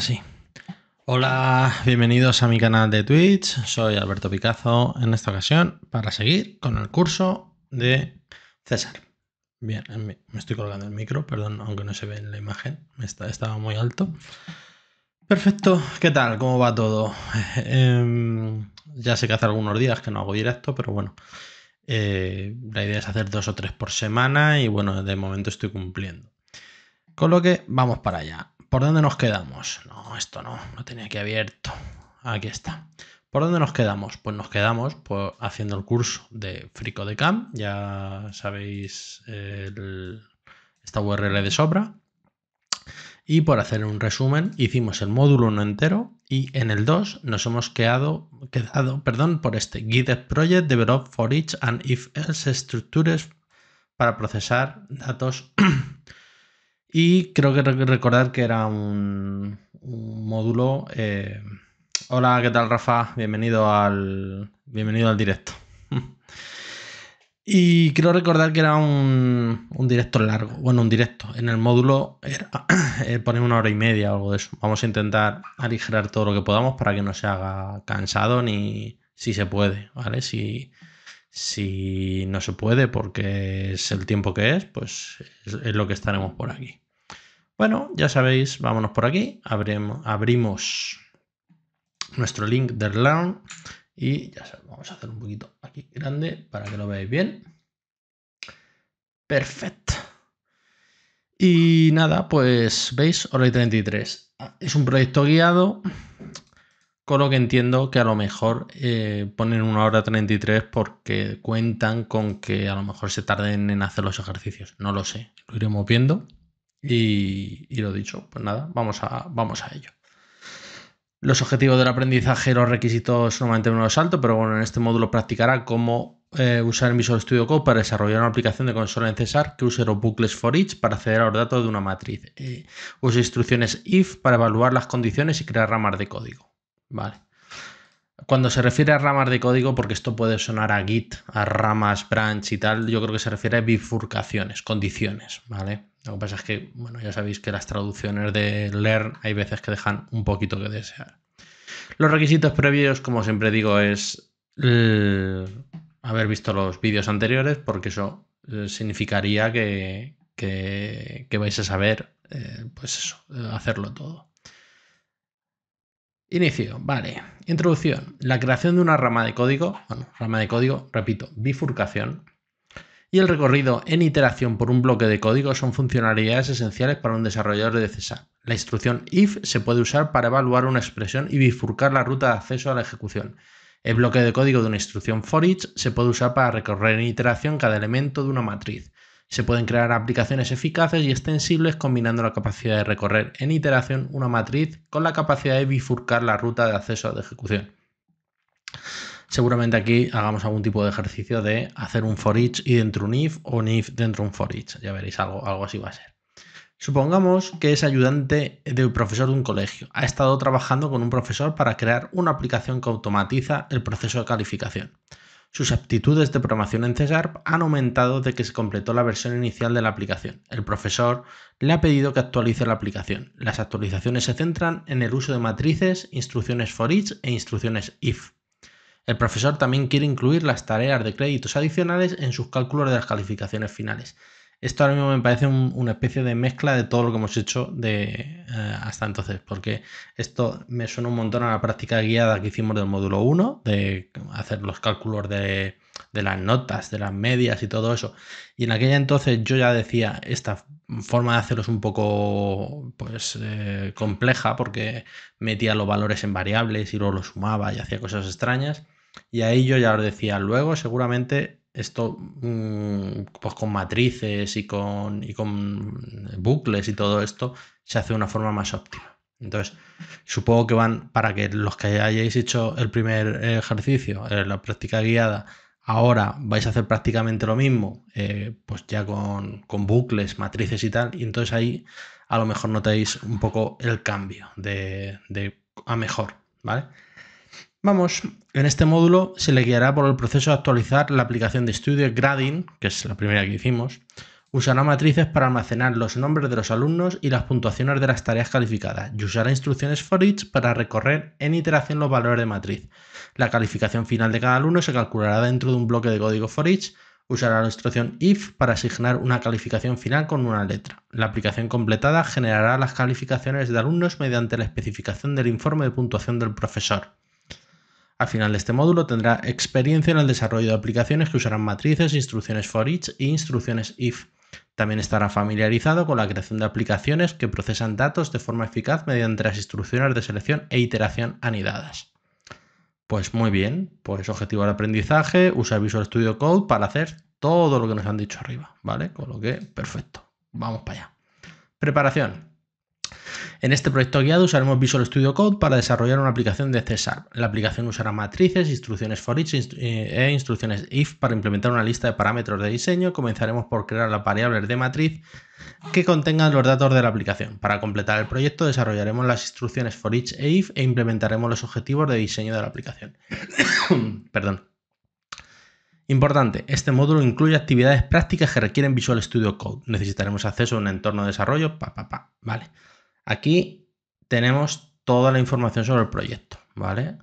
Así. Hola, bienvenidos a mi canal de Twitch. Soy Alberto Picazo en esta ocasión para seguir con el curso de César. Bien, me estoy colgando el micro, perdón, aunque no se ve en la imagen, estaba muy alto. Perfecto, ¿qué tal? ¿Cómo va todo? Em, ya sé que hace algunos días que no hago directo, pero bueno, eh, la idea es hacer dos o tres por semana y bueno, de momento estoy cumpliendo. Con lo que vamos para allá. ¿Por dónde nos quedamos? No, esto no, lo tenía aquí abierto. Aquí está. ¿Por dónde nos quedamos? Pues nos quedamos pues, haciendo el curso de Frico de CAM. Ya sabéis esta URL de sobra. Y por hacer un resumen, hicimos el módulo 1 entero y en el 2 nos hemos quedado, quedado perdón, por este Guided Project Developed for Each and If Else Structures para procesar datos Y creo que recordar que era un, módulo. Eh, hola, ¿qué tal, Rafa? Bienvenido al, bienvenido al directo. y creo recordar que era un, un, directo largo. Bueno, un directo. En el módulo era eh, una hora y media o algo de eso. Vamos a intentar aligerar todo lo que podamos para que no se haga cansado ni si se puede, ¿vale? Si, no se puede porque es el tiempo que es, pues es lo que estaremos por aquí. Bueno, ya sabéis, vámonos por aquí, abrimos, nuestro link de Learn y ya sabéis, vamos a hacer un poquito aquí grande para que lo veáis bien. Perfecto. Y nada, pues veis, hora y 33. Ah, es un proyecto guiado, con lo que entiendo que a lo mejor eh, ponen una hora 33 porque cuentan con que a lo mejor se tarden en hacer los ejercicios. No lo sé, lo iremos viendo. Y, lo dicho, pues nada, vamos a, vamos a ello. Los objetivos del aprendizaje, los requisitos normalmente no los salto, pero bueno, en este módulo practicará cómo usar eh, usar Visual Studio Code para desarrollar una aplicación de consola en César, que use los bucles for each para acceder a los datos de una matriz. Eh, use instrucciones if para evaluar las condiciones y crear ramas de código. Vale. Cuando se refiere a ramas de código, porque esto puede sonar a Git, a ramas, branch y tal, yo creo que se refiere a bifurcaciones, condiciones, ¿vale? Lo que pasa es que, bueno, ya sabéis que las traducciones de Learn hay veces que dejan un poquito que desear. Los requisitos previos, como siempre digo, es haber visto los vídeos anteriores, porque eso eh, significaría que, vais a saber, eh, pues eso, eh, hacerlo todo. Inicio, vale. Introducción. La creación de una rama de código, bueno, rama de código, repito, bifurcación, y el recorrido en iteración por un bloque de código son funcionalidades esenciales para un desarrollador de CSA. La instrucción if se puede usar para evaluar una expresión y bifurcar la ruta de acceso a la ejecución. El bloque de código de una instrucción for each se puede usar para recorrer en iteración cada elemento de una matriz. Se pueden crear aplicaciones eficaces y extensibles combinando la capacidad de recorrer en iteración una matriz con la capacidad de bifurcar la ruta de acceso a la ejecución seguramente aquí hagamos algún tipo de ejercicio de hacer un for each y dentro un if o un if dentro un for each. Ya veréis, algo, algo así va a ser. Supongamos que es ayudante del profesor de un colegio. Ha estado trabajando con un profesor para crear una aplicación que automatiza el proceso de calificación. Sus aptitudes de programación en C han aumentado desde que se completó la versión inicial de la aplicación. El profesor le ha pedido que actualice la aplicación. Las actualizaciones se centran en el uso de matrices, instrucciones for each e instrucciones if. El profesor también quiere incluir las tareas de créditos adicionales en sus cálculos de las calificaciones finales. Esto a mí me parece una especie de mezcla de todo lo que hemos hecho de, eh, hasta entonces, porque esto me suena un montón a la práctica guiada que hicimos del módulo 1, de hacer los cálculos de, las notas, de las medias y todo eso. Y en aquella entonces yo ya decía, esta forma de hacerlo es un poco pues, eh, compleja porque metía los valores en variables y luego los sumaba y hacía cosas extrañas. Y ahí yo ya os decía, luego seguramente esto mm, pues con matrices y con, con bucles y todo esto se hace de una forma más óptima. Entonces, supongo que van para que los que hayáis hecho el primer eh, ejercicio, eh, la práctica guiada, ahora vais a hacer prácticamente lo mismo, eh, pues ya con, bucles, matrices y tal, y entonces ahí a lo mejor notáis un poco el cambio de, de a mejor, ¿vale? Vamos, en este módulo se le guiará por el proceso de actualizar la aplicación de estudio Grading, que es la primera que hicimos. Usará matrices para almacenar los nombres de los alumnos y las puntuaciones de las tareas calificadas y usará instrucciones for each para recorrer en iteración los valores de matriz. La calificación final de cada alumno se calculará dentro de un bloque de código for each. Usará la instrucción if para asignar una calificación final con una letra. La aplicación completada generará las calificaciones de alumnos mediante la especificación del informe de puntuación del profesor. Al final de este módulo tendrá experiencia en el desarrollo de aplicaciones que usarán matrices, instrucciones for each e instrucciones if. También estará familiarizado con la creación de aplicaciones que procesan datos de forma eficaz mediante las instrucciones de selección e iteración anidadas. Pues muy bien, pues objetivo de aprendizaje, usa Visual Studio Code para hacer todo lo que nos han dicho arriba, ¿vale? Con lo que, perfecto, vamos para allá. Preparación. En este proyecto guiado usaremos Visual Studio Code para desarrollar una aplicación de C La aplicación usará matrices, instrucciones for each eh, e instrucciones if para implementar una lista de parámetros de diseño. Comenzaremos por crear las variables de matriz que contengan los datos de la aplicación. Para completar el proyecto desarrollaremos las instrucciones for each e if e implementaremos los objetivos de diseño de la aplicación. Perdón. Importante, este módulo incluye actividades prácticas que requieren Visual Studio Code. Necesitaremos acceso a un entorno de desarrollo, vale. Aquí tenemos toda la información sobre el proyecto, ¿vale?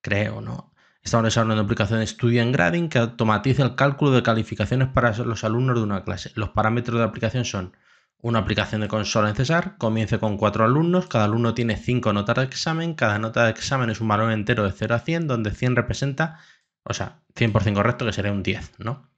Creo, ¿no? Estamos desarrollando una aplicación de estudio en Grading que automatiza el cálculo de calificaciones para los alumnos de una clase. Los parámetros de la aplicación son una aplicación de consola en César, comienza con cuatro alumnos, cada alumno tiene cinco notas de examen, cada nota de examen es un valor entero de 0 a 100, donde 100 representa, o sea, 100 correcto, que sería un 10, ¿no?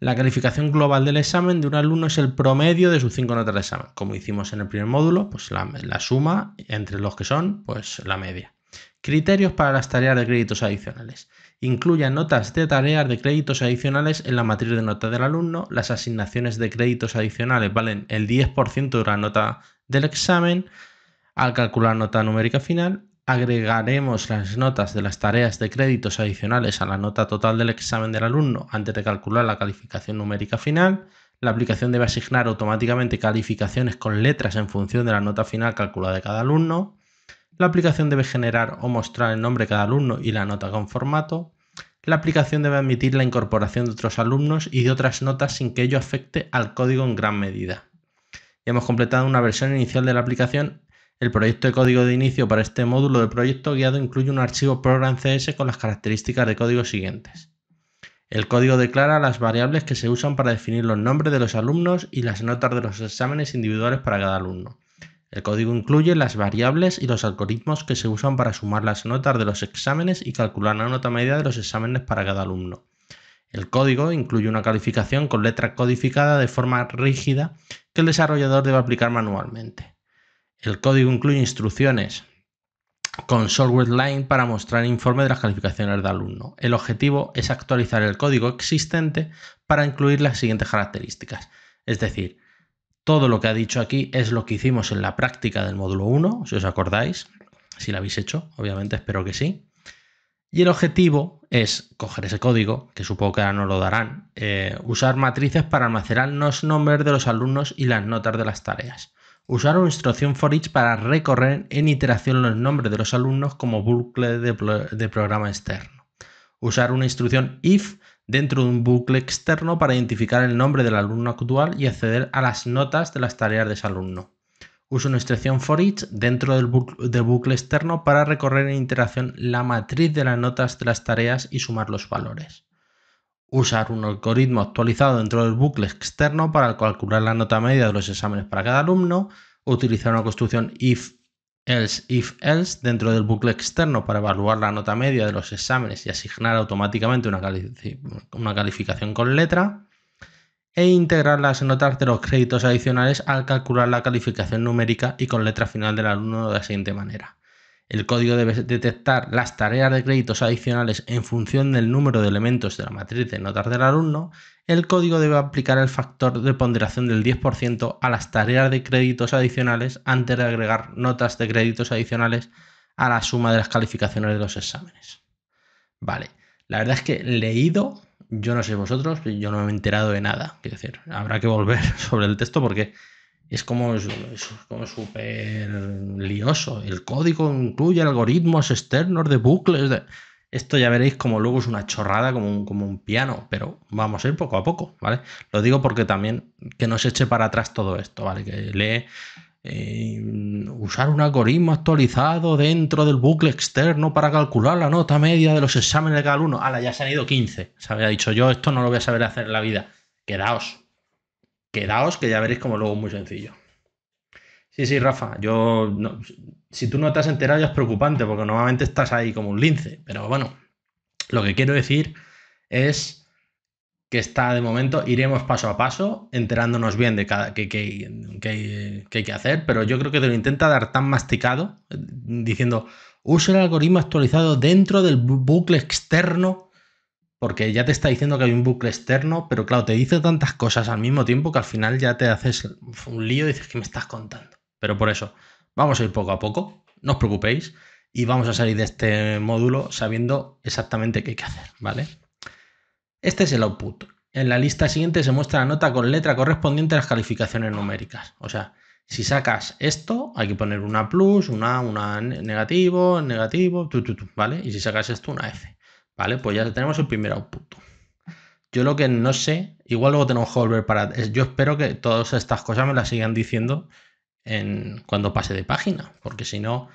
La calificación global del examen de un alumno es el promedio de sus cinco notas de examen. Como hicimos en el primer módulo, pues la, suma entre los que son, pues la media. Criterios para las tareas de créditos adicionales. Incluya notas de tareas de créditos adicionales en la matriz de nota del alumno. Las asignaciones de créditos adicionales valen el 10% de la nota del examen al calcular nota numérica final Agregaremos las notas de las tareas de créditos adicionales a la nota total del examen del alumno antes de calcular la calificación numérica final. La aplicación debe asignar automáticamente calificaciones con letras en función de la nota final calculada de cada alumno. La aplicación debe generar o mostrar el nombre de cada alumno y la nota con formato. La aplicación debe admitir la incorporación de otros alumnos y de otras notas sin que ello afecte al código en gran medida. hemos completado una versión inicial de la aplicación el proyecto de código de inicio para este módulo de proyecto guiado incluye un archivo program CS con las características de código siguientes. El código declara las variables que se usan para definir los nombres de los alumnos y las notas de los exámenes individuales para cada alumno. El código incluye las variables y los algoritmos que se usan para sumar las notas de los exámenes y calcular la nota media de los exámenes para cada alumno. El código incluye una calificación con letra codificada de forma rígida que el desarrollador debe aplicar manualmente. El código incluye instrucciones con software line para mostrar el informe de las calificaciones de alumno. El objetivo es actualizar el código existente para incluir las siguientes características. Es decir, todo lo que ha dicho aquí es lo que hicimos en la práctica del módulo 1, si os acordáis, si lo habéis hecho, obviamente espero que sí. Y el objetivo es coger ese código, que supongo que ahora no lo darán, eh, usar matrices para almacenar los nombres de los alumnos y las notas de las tareas. Usar una instrucción for each para recorrer en iteración los nombres de los alumnos como bucle de, programa externo. Usar una instrucción if dentro de un bucle externo para identificar el nombre del alumno actual y acceder a las notas de las tareas de ese alumno. Usar una instrucción for each dentro del, bucle externo para recorrer en iteración la matriz de las notas de las tareas y sumar los valores. Usar un algoritmo actualizado dentro del bucle externo para calcular la nota media de los exámenes para cada alumno. Utilizar una construcción if else if else dentro del bucle externo para evaluar la nota media de los exámenes y asignar automáticamente una, calificación con letra e integrar las notas de los créditos adicionales al calcular la calificación numérica y con letra final del alumno de la siguiente manera. El código debe detectar las tareas de créditos adicionales en función del número de elementos de la matriz de notas del alumno. El código debe aplicar el factor de ponderación del 10% a las tareas de créditos adicionales antes de agregar notas de créditos adicionales a la suma de las calificaciones de los exámenes. Vale, la verdad es que leído, yo no sé vosotros, yo no me he enterado de nada. Quiero decir, habrá que volver sobre el texto porque es como súper lioso. El código incluye algoritmos externos de bucles. Esto ya veréis como luego es una chorrada, como un, piano, pero vamos a ir poco a poco, ¿vale? Lo digo porque también que no se eche para atrás todo esto, ¿vale? Que lee eh, usar un algoritmo actualizado dentro del bucle externo para calcular la nota media de los exámenes de cada uno. Ala, ya se han ido 15. Se había dicho yo, esto no lo voy a saber hacer en la vida. Quedaos, quedaos, que ya veréis como luego muy sencillo. Sí, sí, Rafa, yo si tú no te has enterado ya es preocupante, porque normalmente estás ahí como un lince, pero bueno, lo que quiero decir es que está de momento, iremos paso a paso, enterándonos bien de cada, qué que, hay que hacer, pero yo creo que te lo intenta dar tan masticado, eh, diciendo, usa el algoritmo actualizado dentro del bucle externo porque ya te está diciendo que hay un bucle externo, pero claro, te dice tantas cosas al mismo tiempo que al final ya te haces un lío y dices que me estás contando. Pero por eso, vamos a ir poco a poco, no os preocupéis, y vamos a salir de este módulo sabiendo exactamente qué hay que hacer, ¿vale? Este es el output. En la lista siguiente se muestra la nota con letra correspondiente a las calificaciones numéricas. O sea, si sacas esto, hay que poner una plus, una, una negativo, negativo, ¿vale? Y si sacas esto, una F. Vale, pues ya tenemos el primer output. Yo lo que no sé, igual luego tenemos que volver para. Yo espero que todas estas cosas me las sigan diciendo en, cuando pase de página, porque si no,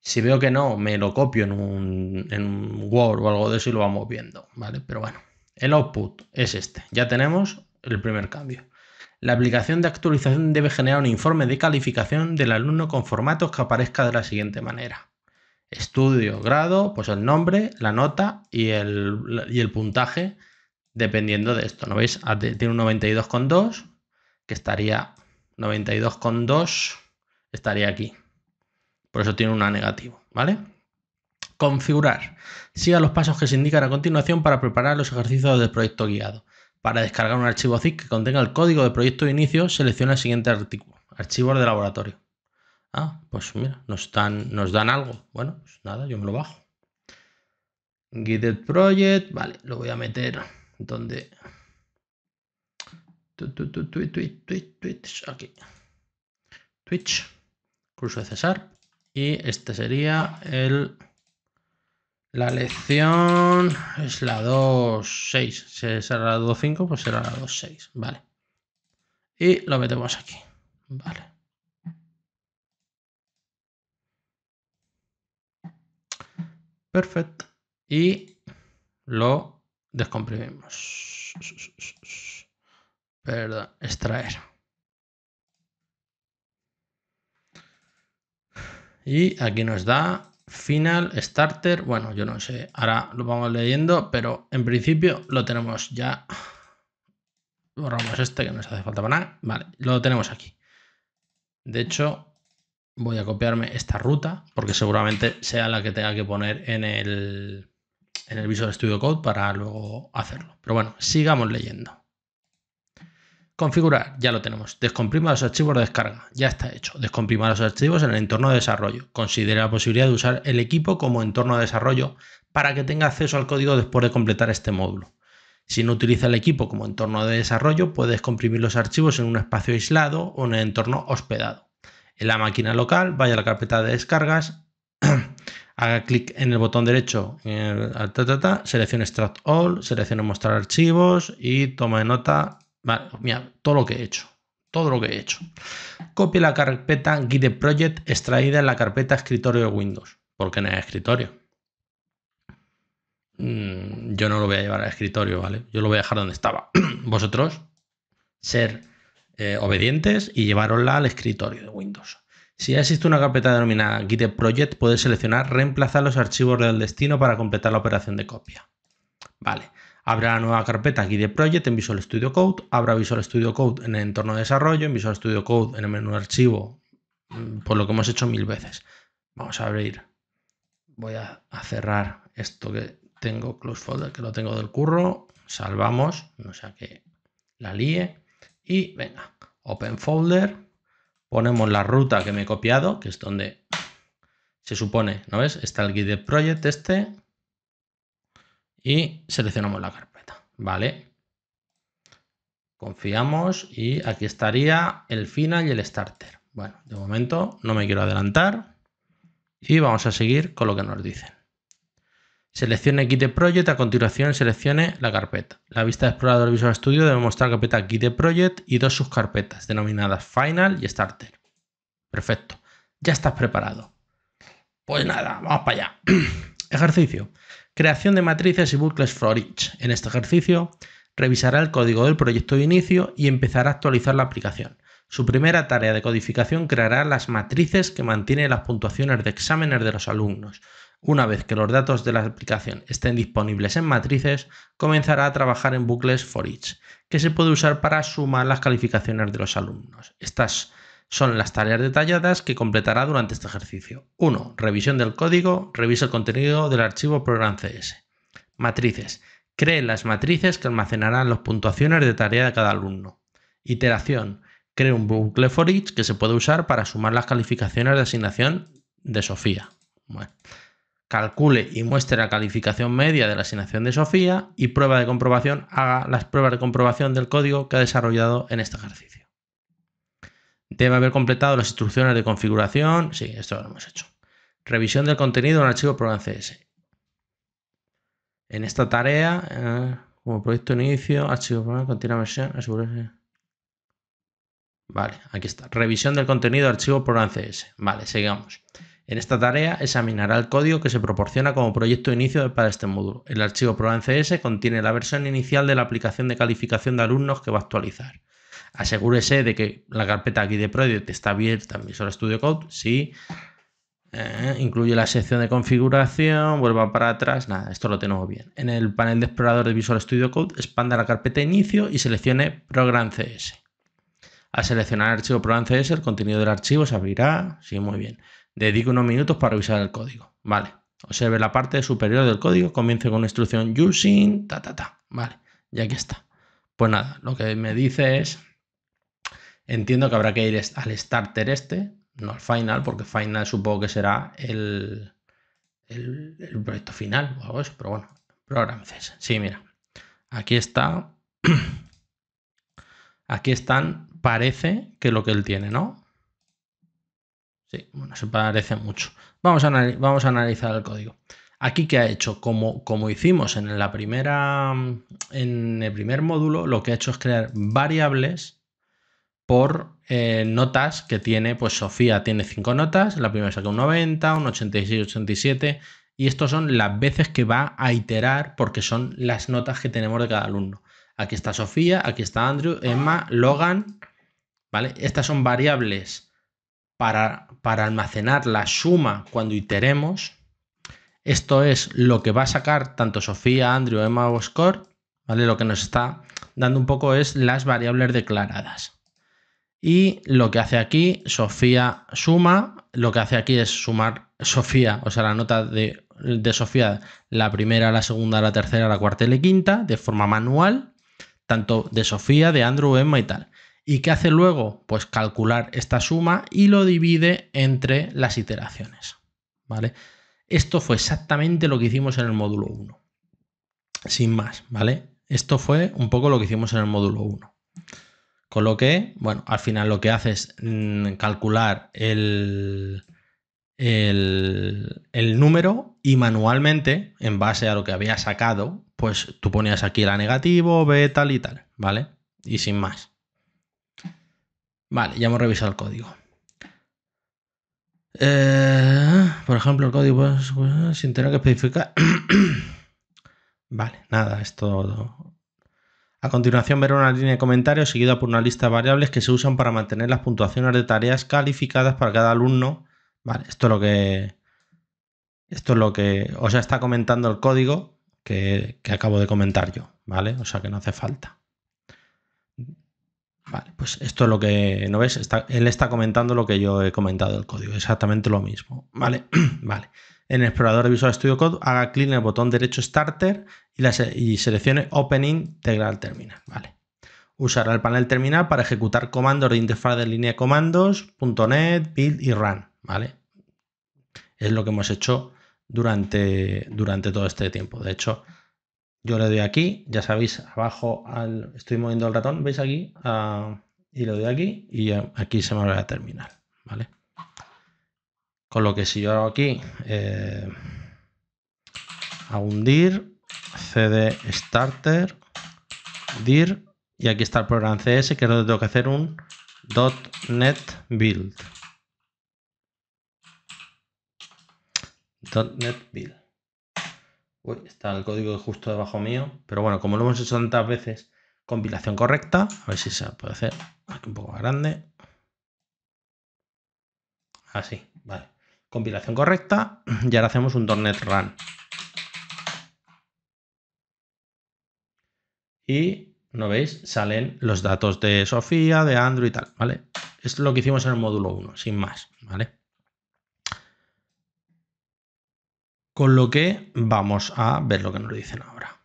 si veo que no, me lo copio en un, en un Word o algo de eso y lo vamos viendo, ¿vale? Pero bueno, el output es este. Ya tenemos el primer cambio. La aplicación de actualización debe generar un informe de calificación del alumno con formatos que aparezca de la siguiente manera estudio, grado, pues el nombre, la nota y el, puntaje dependiendo de esto. ¿No veis? Ah, tiene un 92,2 que estaría 92,2 estaría aquí. Por eso tiene una negativo, ¿vale? Configurar. Siga los pasos que se indican a continuación para preparar los ejercicios del proyecto guiado. Para descargar un archivo zip que contenga el código de proyecto de inicio, selecciona el siguiente artículo, archivos de laboratorio. Ah, pues mira, nos dan, algo. Bueno, pues nada, yo me lo bajo. Guided Project, vale, lo voy a meter donde... Aquí. Twitch, curso de César. Y este sería el... La lección es la 2.6. Si es la 2.5, pues será la 2.6. Vale. Y lo metemos aquí. Vale. Perfecto. Y lo descomprimimos. Perdón, extraer. Y aquí nos da final, starter. Bueno, yo no sé, ahora lo vamos leyendo, pero en principio lo tenemos ya. Borramos este que no nos hace falta para nada. Vale, lo tenemos aquí. De hecho, voy a copiarme esta ruta, porque seguramente sea la que tenga que poner en el, en Visual Studio Code para luego hacerlo. Pero bueno, sigamos leyendo. Configurar, ya lo tenemos. Descomprima los archivos de descarga, ya está hecho. Descomprima los archivos en el entorno de desarrollo. Considera la posibilidad de usar el equipo como entorno de desarrollo para que tenga acceso al código después de completar este módulo. Si no utiliza el equipo como entorno de desarrollo, puedes comprimir los archivos en un espacio aislado o en el entorno hospedado en la máquina local, vaya a la carpeta de descargas, haga clic en el botón derecho, seleccione Extract All, seleccione Mostrar archivos y toma de nota, mira, todo lo que he hecho, todo lo que he hecho. Copie la carpeta Guide Project extraída en la carpeta escritorio de Windows, porque en el escritorio. Mm, yo no lo voy a llevar al escritorio, ¿vale? Yo lo voy a dejar donde estaba. Vosotros, ser eh, obedientes y llevarosla al escritorio de Windows. Si ya existe una carpeta denominada Git Project, puedes seleccionar reemplazar los archivos del destino para completar la operación de copia. Vale. Abra la nueva carpeta Git Project en Visual Studio Code, abra Visual Studio Code en el entorno de desarrollo, en Visual Studio Code en el menú archivo, mm, por lo que hemos hecho mil veces. Vamos a abrir. Voy a, cerrar esto que tengo, Close Folder, que lo tengo del curro. Salvamos, no sea que la líe y venga, Open Folder, ponemos la ruta que me he copiado, que es donde se supone, ¿no ves? Está el guide project este y seleccionamos la carpeta, ¿vale? Confiamos y aquí estaría el final y el starter. Bueno, de momento no me quiero adelantar y vamos a seguir con lo que nos dicen. Seleccione Git Project, a continuación seleccione la carpeta. La vista de explorador Visual Studio debe mostrar la carpeta Git Project y dos subcarpetas denominadas Final y Starter. Perfecto, ya estás preparado. Pues nada, vamos para allá. ejercicio. Creación de matrices y bucles for each. En este ejercicio revisará el código del proyecto de inicio y empezará a actualizar la aplicación. Su primera tarea de codificación creará las matrices que mantienen las puntuaciones de exámenes de los alumnos. Una vez que los datos de la aplicación estén disponibles en matrices, comenzará a trabajar en bucles for each, que se puede usar para sumar las calificaciones de los alumnos. Estas son las tareas detalladas que completará durante este ejercicio. 1. Revisión del código. Revisa el contenido del archivo Program CS. Matrices. Cree las matrices que almacenarán las puntuaciones de tarea de cada alumno. Iteración. Cree un bucle for each que se puede usar para sumar las calificaciones de asignación de Sofía. Bueno calcule y muestre la calificación media de la asignación de Sofía y prueba de comprobación haga las pruebas de comprobación del código que ha desarrollado en este ejercicio. Debe haber completado las instrucciones de configuración, sí, esto lo hemos hecho. Revisión del contenido en archivo programa CS. En esta tarea, eh, como proyecto inicio, archivo programa, continua versión, Vale, aquí está. Revisión del contenido, archivo programa CS. Vale, sigamos. En esta tarea examinará el código que se proporciona como proyecto de inicio para este módulo. El archivo CS contiene la versión inicial de la aplicación de calificación de alumnos que va a actualizar. Asegúrese de que la carpeta aquí de Project está abierta en Visual Studio Code. Sí. Eh, incluye la sección de configuración, vuelva para atrás, nada, esto lo tenemos bien. En el panel de explorador de Visual Studio Code, expanda la carpeta inicio y seleccione Program CS. Al seleccionar el archivo ProGramCS, CS, el contenido del archivo se abrirá, sí, muy bien. Dedico unos minutos para revisar el código. Vale. Observe la parte superior del código. Comience con la instrucción using, ta, ta, ta. Vale. Y aquí está. Pues nada, lo que me dice es, entiendo que habrá que ir al starter este, no al final, porque final supongo que será el, el, proyecto final o algo eso, pero bueno, program Sí, mira, aquí está, aquí están, parece que lo que él tiene, ¿no? Sí, bueno, se parece mucho. Vamos a, vamos a analizar el código. Aquí que ha hecho, como, como hicimos en la primera, en el primer módulo, lo que ha hecho es crear variables por eh, notas que tiene, pues Sofía tiene cinco notas, la primera saca un 90, un 86, 87, y estos son las veces que va a iterar porque son las notas que tenemos de cada alumno. Aquí está Sofía, aquí está Andrew, Emma, Logan, ¿vale? Estas son variables para, almacenar la suma cuando iteremos. Esto es lo que va a sacar tanto Sofía, Andrew, Emma o Score, ¿vale? Lo que nos está dando un poco es las variables declaradas. Y lo que hace aquí, Sofía suma, lo que hace aquí es sumar Sofía, o sea, la nota de, de Sofía, la primera, la segunda, la tercera, la cuarta y la quinta, de forma manual, tanto de Sofía, de Andrew, Emma y tal. ¿Y qué hace luego? Pues calcular esta suma y lo divide entre las iteraciones. ¿Vale? Esto fue exactamente lo que hicimos en el módulo 1. Sin más, ¿vale? Esto fue un poco lo que hicimos en el módulo 1. Con lo que, bueno, al final lo que hace es mm, calcular el, el, número y manualmente, en base a lo que había sacado, pues tú ponías aquí la negativo, b, tal y tal, ¿vale? Y sin más. Vale, ya hemos revisado el código. Eh, por ejemplo, el código sin pues, tener que especificar. vale, nada, esto todo. A continuación verá una línea de comentarios seguida por una lista de variables que se usan para mantener las puntuaciones de tareas calificadas para cada alumno. Vale, esto es lo que. Esto es lo que. O sea, está comentando el código que, que acabo de comentar yo, ¿vale? O sea que no hace falta. Vale, pues esto es lo que no ves. él está comentando lo que yo he comentado del código, exactamente lo mismo. Vale, vale. En el explorador de Visual Studio Code haga clic en el botón derecho Starter y, seleccione Open Integral Terminal. Vale. Usará el panel terminal para ejecutar comandos de interfaz de línea de comandos, .NET, build y run. Vale. Es lo que hemos hecho durante, durante todo este tiempo. De hecho, yo le doy aquí, ya sabéis, abajo al, estoy moviendo el ratón, veis aquí, ah, y le doy aquí y aquí se me va a terminar, ¿vale? Con lo que si yo hago aquí, eh, a dir cd starter, dir, y aquí está el programa CS que es tengo que hacer un .NET build. .NET build. Uy, está el código justo debajo mío. Pero bueno, como lo hemos hecho tantas veces, compilación correcta. A ver si se puede hacer aquí un poco más grande. Así, vale. Compilación correcta. Y ahora hacemos un .NET Run. Y, ¿no veis? Salen los datos de Sofía, de Android y tal, ¿vale? es lo que hicimos en el módulo 1, sin más, ¿vale? Con lo que vamos a ver lo que nos dicen ahora.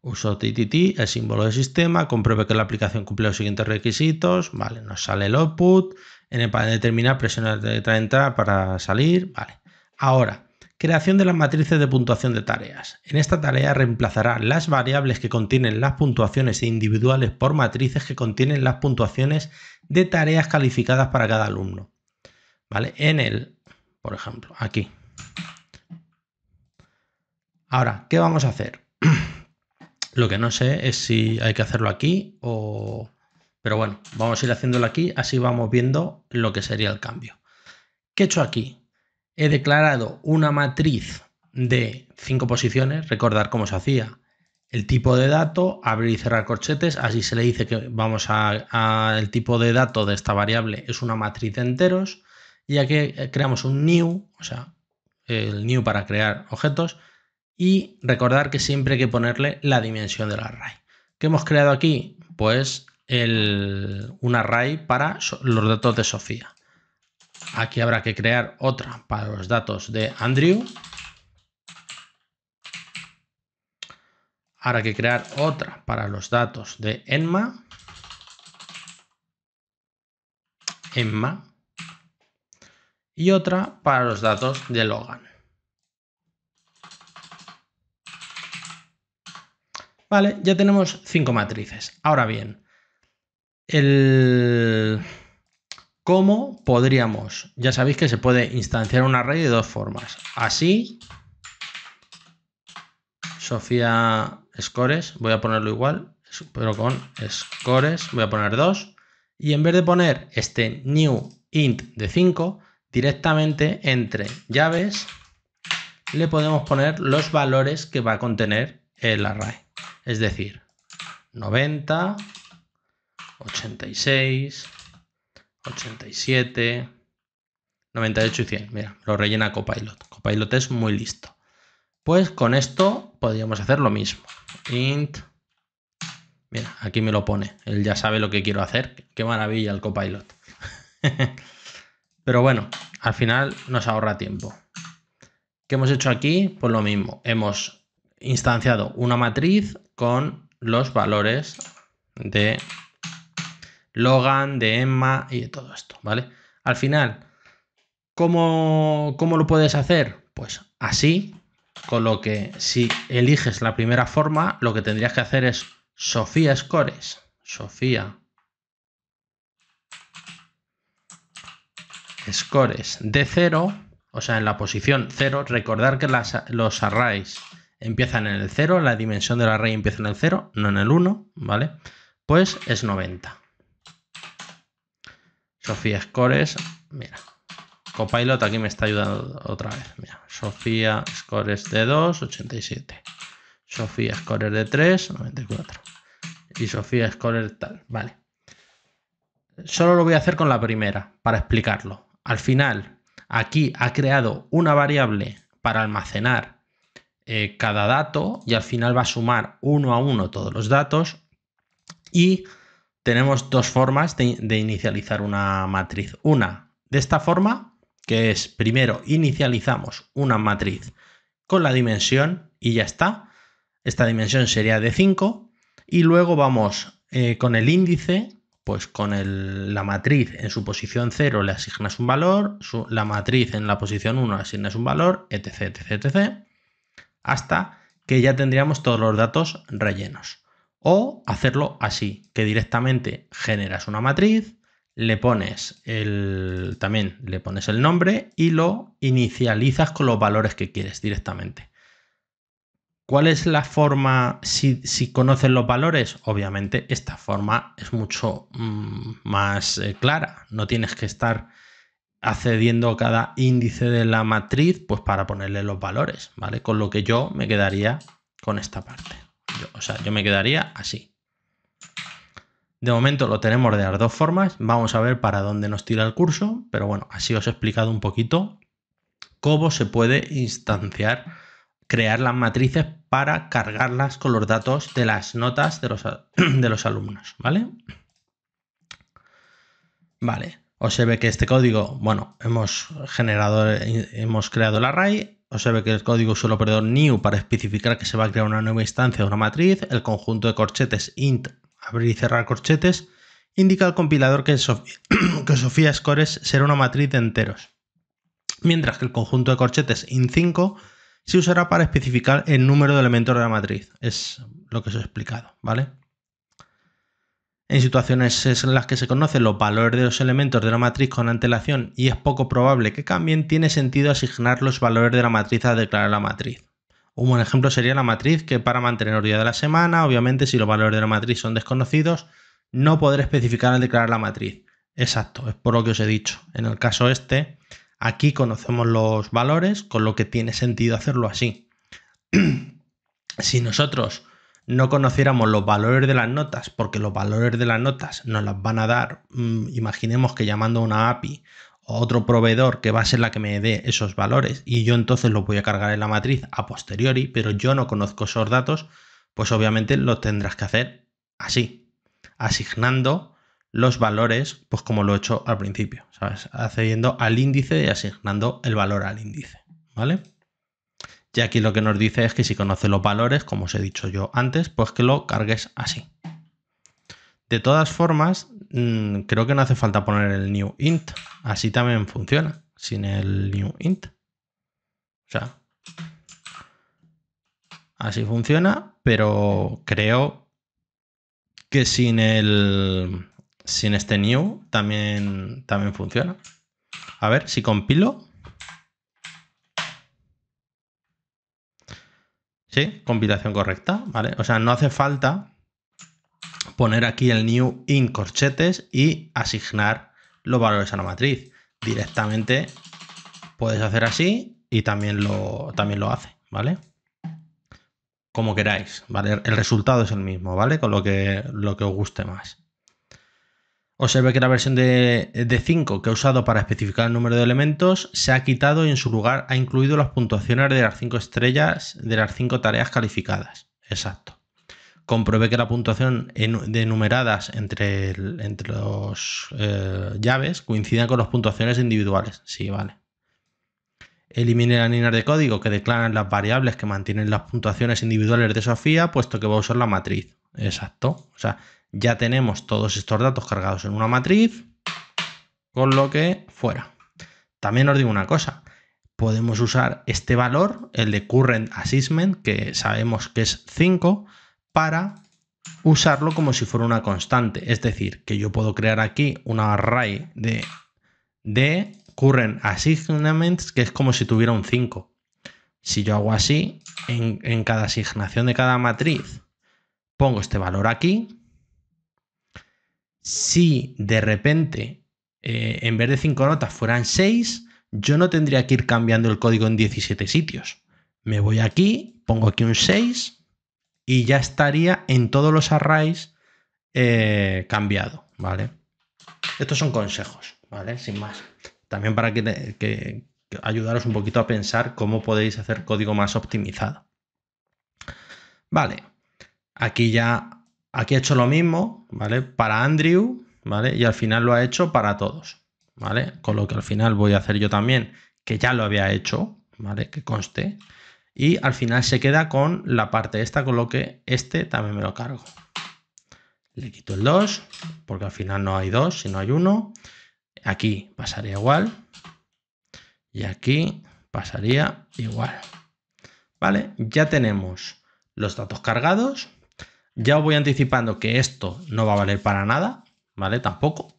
Uso TTT, el símbolo del sistema, compruebe que la aplicación cumple los siguientes requisitos, vale, nos sale el output, en el panel de terminar presiona letra de entrada para salir, vale. Ahora, creación de las matrices de puntuación de tareas. En esta tarea reemplazará las variables que contienen las puntuaciones individuales por matrices que contienen las puntuaciones de tareas calificadas para cada alumno. ¿Vale? En el, por ejemplo, aquí, Ahora, ¿qué vamos a hacer? Lo que no sé es si hay que hacerlo aquí o... Pero bueno, vamos a ir haciéndolo aquí, así vamos viendo lo que sería el cambio. ¿Qué he hecho aquí? He declarado una matriz de cinco posiciones, recordar cómo se hacía. El tipo de dato, abrir y cerrar corchetes, así se le dice que vamos a, a el tipo de dato de esta variable es una matriz de enteros, ya que creamos un new, o sea, el new para crear objetos, y recordar que siempre hay que ponerle la dimensión del array. ¿Qué hemos creado aquí? Pues un array para los datos de Sofía. Aquí habrá que crear otra para los datos de Andrew. Habrá que crear otra para los datos de Enma. Enma. Y otra para los datos de Logan. Vale, ya tenemos cinco matrices. Ahora bien, ¿cómo podríamos? Ya sabéis que se puede instanciar un array de dos formas. Así, Sofía Scores, voy a ponerlo igual, pero con Scores voy a poner dos. Y en vez de poner este new int de 5, directamente entre llaves le podemos poner los valores que va a contener el array. Es decir, 90, 86, 87, 98 y 100. Mira, lo rellena Copilot. Copilot es muy listo. Pues con esto podríamos hacer lo mismo. Int. Mira, aquí me lo pone. Él ya sabe lo que quiero hacer. Qué maravilla el Copilot. Pero bueno, al final nos ahorra tiempo. ¿Qué hemos hecho aquí? Pues lo mismo. Hemos instanciado una matriz con los valores de Logan, de Emma y de todo esto, ¿vale? Al final, ¿cómo, cómo lo puedes hacer? Pues así, con lo que si eliges la primera forma, lo que tendrías que hacer es Sofía Scores. Sofía Scores de 0, o sea, en la posición 0, recordar que las, los arrays empiezan en el 0, la dimensión de la raíz empieza en el 0, no en el 1, ¿vale? Pues es 90. Sofía Scores, mira. Copilot aquí me está ayudando otra vez. Mira, Sofía Scores de 2, 87. Sofía Scores de 3, 94. Y Sofía Scores tal, vale. Solo lo voy a hacer con la primera, para explicarlo. Al final, aquí ha creado una variable para almacenar eh, cada dato y al final va a sumar uno a uno todos los datos y tenemos dos formas de, inicializar una matriz. Una de esta forma, que es primero inicializamos una matriz con la dimensión y ya está. Esta dimensión sería de 5 y luego vamos eh, con el índice, pues con la matriz en su posición 0 le asignas un valor, la matriz en la posición 1 le asignas un valor, etc, etc, etc hasta que ya tendríamos todos los datos rellenos. O hacerlo así, que directamente generas una matriz, le pones el, también le pones el nombre y lo inicializas con los valores que quieres directamente. ¿Cuál es la forma si, conoces los valores? Obviamente esta forma es mucho mm, más eh, clara. No tienes que estar accediendo a cada índice de la matriz, pues para ponerle los valores, ¿vale? Con lo que yo me quedaría con esta parte. o sea, yo me quedaría así. De momento lo tenemos de las dos formas. Vamos a ver para dónde nos tira el curso, pero bueno, así os he explicado un poquito cómo se puede instanciar, crear las matrices para cargarlas con los datos de las notas de los, de los alumnos, ¿vale? Vale. O se ve que este código, bueno, hemos generado, hemos creado el array, o se ve que el código solo operador new para especificar que se va a crear una nueva instancia o una matriz, el conjunto de corchetes int, abrir y cerrar corchetes, indica al compilador que, Sofía, que Sofía Scores será una matriz de enteros, mientras que el conjunto de corchetes int5 se usará para especificar el número de elementos de la matriz, es lo que os he explicado, ¿vale? En situaciones en las que se conocen los valores de los elementos de la matriz con antelación y es poco probable que cambien, tiene sentido asignar los valores de la matriz a declarar la matriz. Un buen ejemplo sería la matriz que para mantener el día de la semana, obviamente si los valores de la matriz son desconocidos, no podré especificar al declarar la matriz. Exacto, es por lo que os he dicho. En el caso este, aquí conocemos los valores, con lo que tiene sentido hacerlo así. si nosotros no conociéramos los valores de las notas, porque los valores de las notas nos las van a dar, mm, imaginemos que llamando a una API o otro proveedor que va a ser la que me dé esos valores y yo entonces los voy a cargar en la matriz a posteriori, pero yo no conozco esos datos, pues obviamente lo tendrás que hacer así, asignando los valores, pues como lo he hecho al principio, ¿sabes? Accediendo al índice y asignando el valor al índice, ¿vale? Y aquí lo que nos dice es que si conoce los valores, como os he dicho yo antes, pues que lo cargues así. De todas formas, mm, creo que no hace falta poner el new int. Así también funciona, sin el new int. O sea, así funciona, pero creo que sin sin este new también, también funciona. A ver, si compilo, Sí, compilación correcta, ¿vale? O sea, no hace falta poner aquí el new in corchetes y asignar los valores a la matriz. Directamente puedes hacer así y también lo, también lo hace, ¿vale? Como queráis, ¿vale? El resultado es el mismo, ¿vale? Con lo que, lo que os guste más. Observe que la versión de, 5 que ha usado para especificar el número de elementos se ha quitado y en su lugar ha incluido las puntuaciones de las 5 estrellas de las 5 tareas calificadas. Exacto. Compruebe que la puntuación de entre, entre los eh, llaves coincida con las puntuaciones individuales. Sí, vale. Elimine las líneas de código que declaran las variables que mantienen las puntuaciones individuales de Sofía, puesto que va a usar la matriz. Exacto. O sea, ya tenemos todos estos datos cargados en una matriz, con lo que fuera. También os digo una cosa, podemos usar este valor, el de current assignment que sabemos que es 5, para usarlo como si fuera una constante. Es decir, que yo puedo crear aquí un array de, de current assignments, que es como si tuviera un 5. Si yo hago así, en, en cada asignación de cada matriz, pongo este valor aquí, si de repente eh, en vez de cinco notas fueran seis, yo no tendría que ir cambiando el código en 17 sitios. Me voy aquí, pongo aquí un 6 y ya estaría en todos los arrays eh, cambiado, ¿vale? Estos son consejos, ¿vale? Sin más. También para que ayudaros un poquito a pensar cómo podéis hacer código más optimizado. Vale, aquí ya Aquí ha hecho lo mismo, ¿vale? Para Andrew, ¿vale? Y al final lo ha hecho para todos, ¿vale? Con lo que al final voy a hacer yo también, que ya lo había hecho, ¿vale? Que conste. Y al final se queda con la parte esta, con lo que este también me lo cargo. Le quito el 2, porque al final no hay 2, sino hay 1. Aquí pasaría igual. Y aquí pasaría igual. ¿Vale? Ya tenemos los datos cargados ya os voy anticipando que esto no va a valer para nada, ¿vale? Tampoco.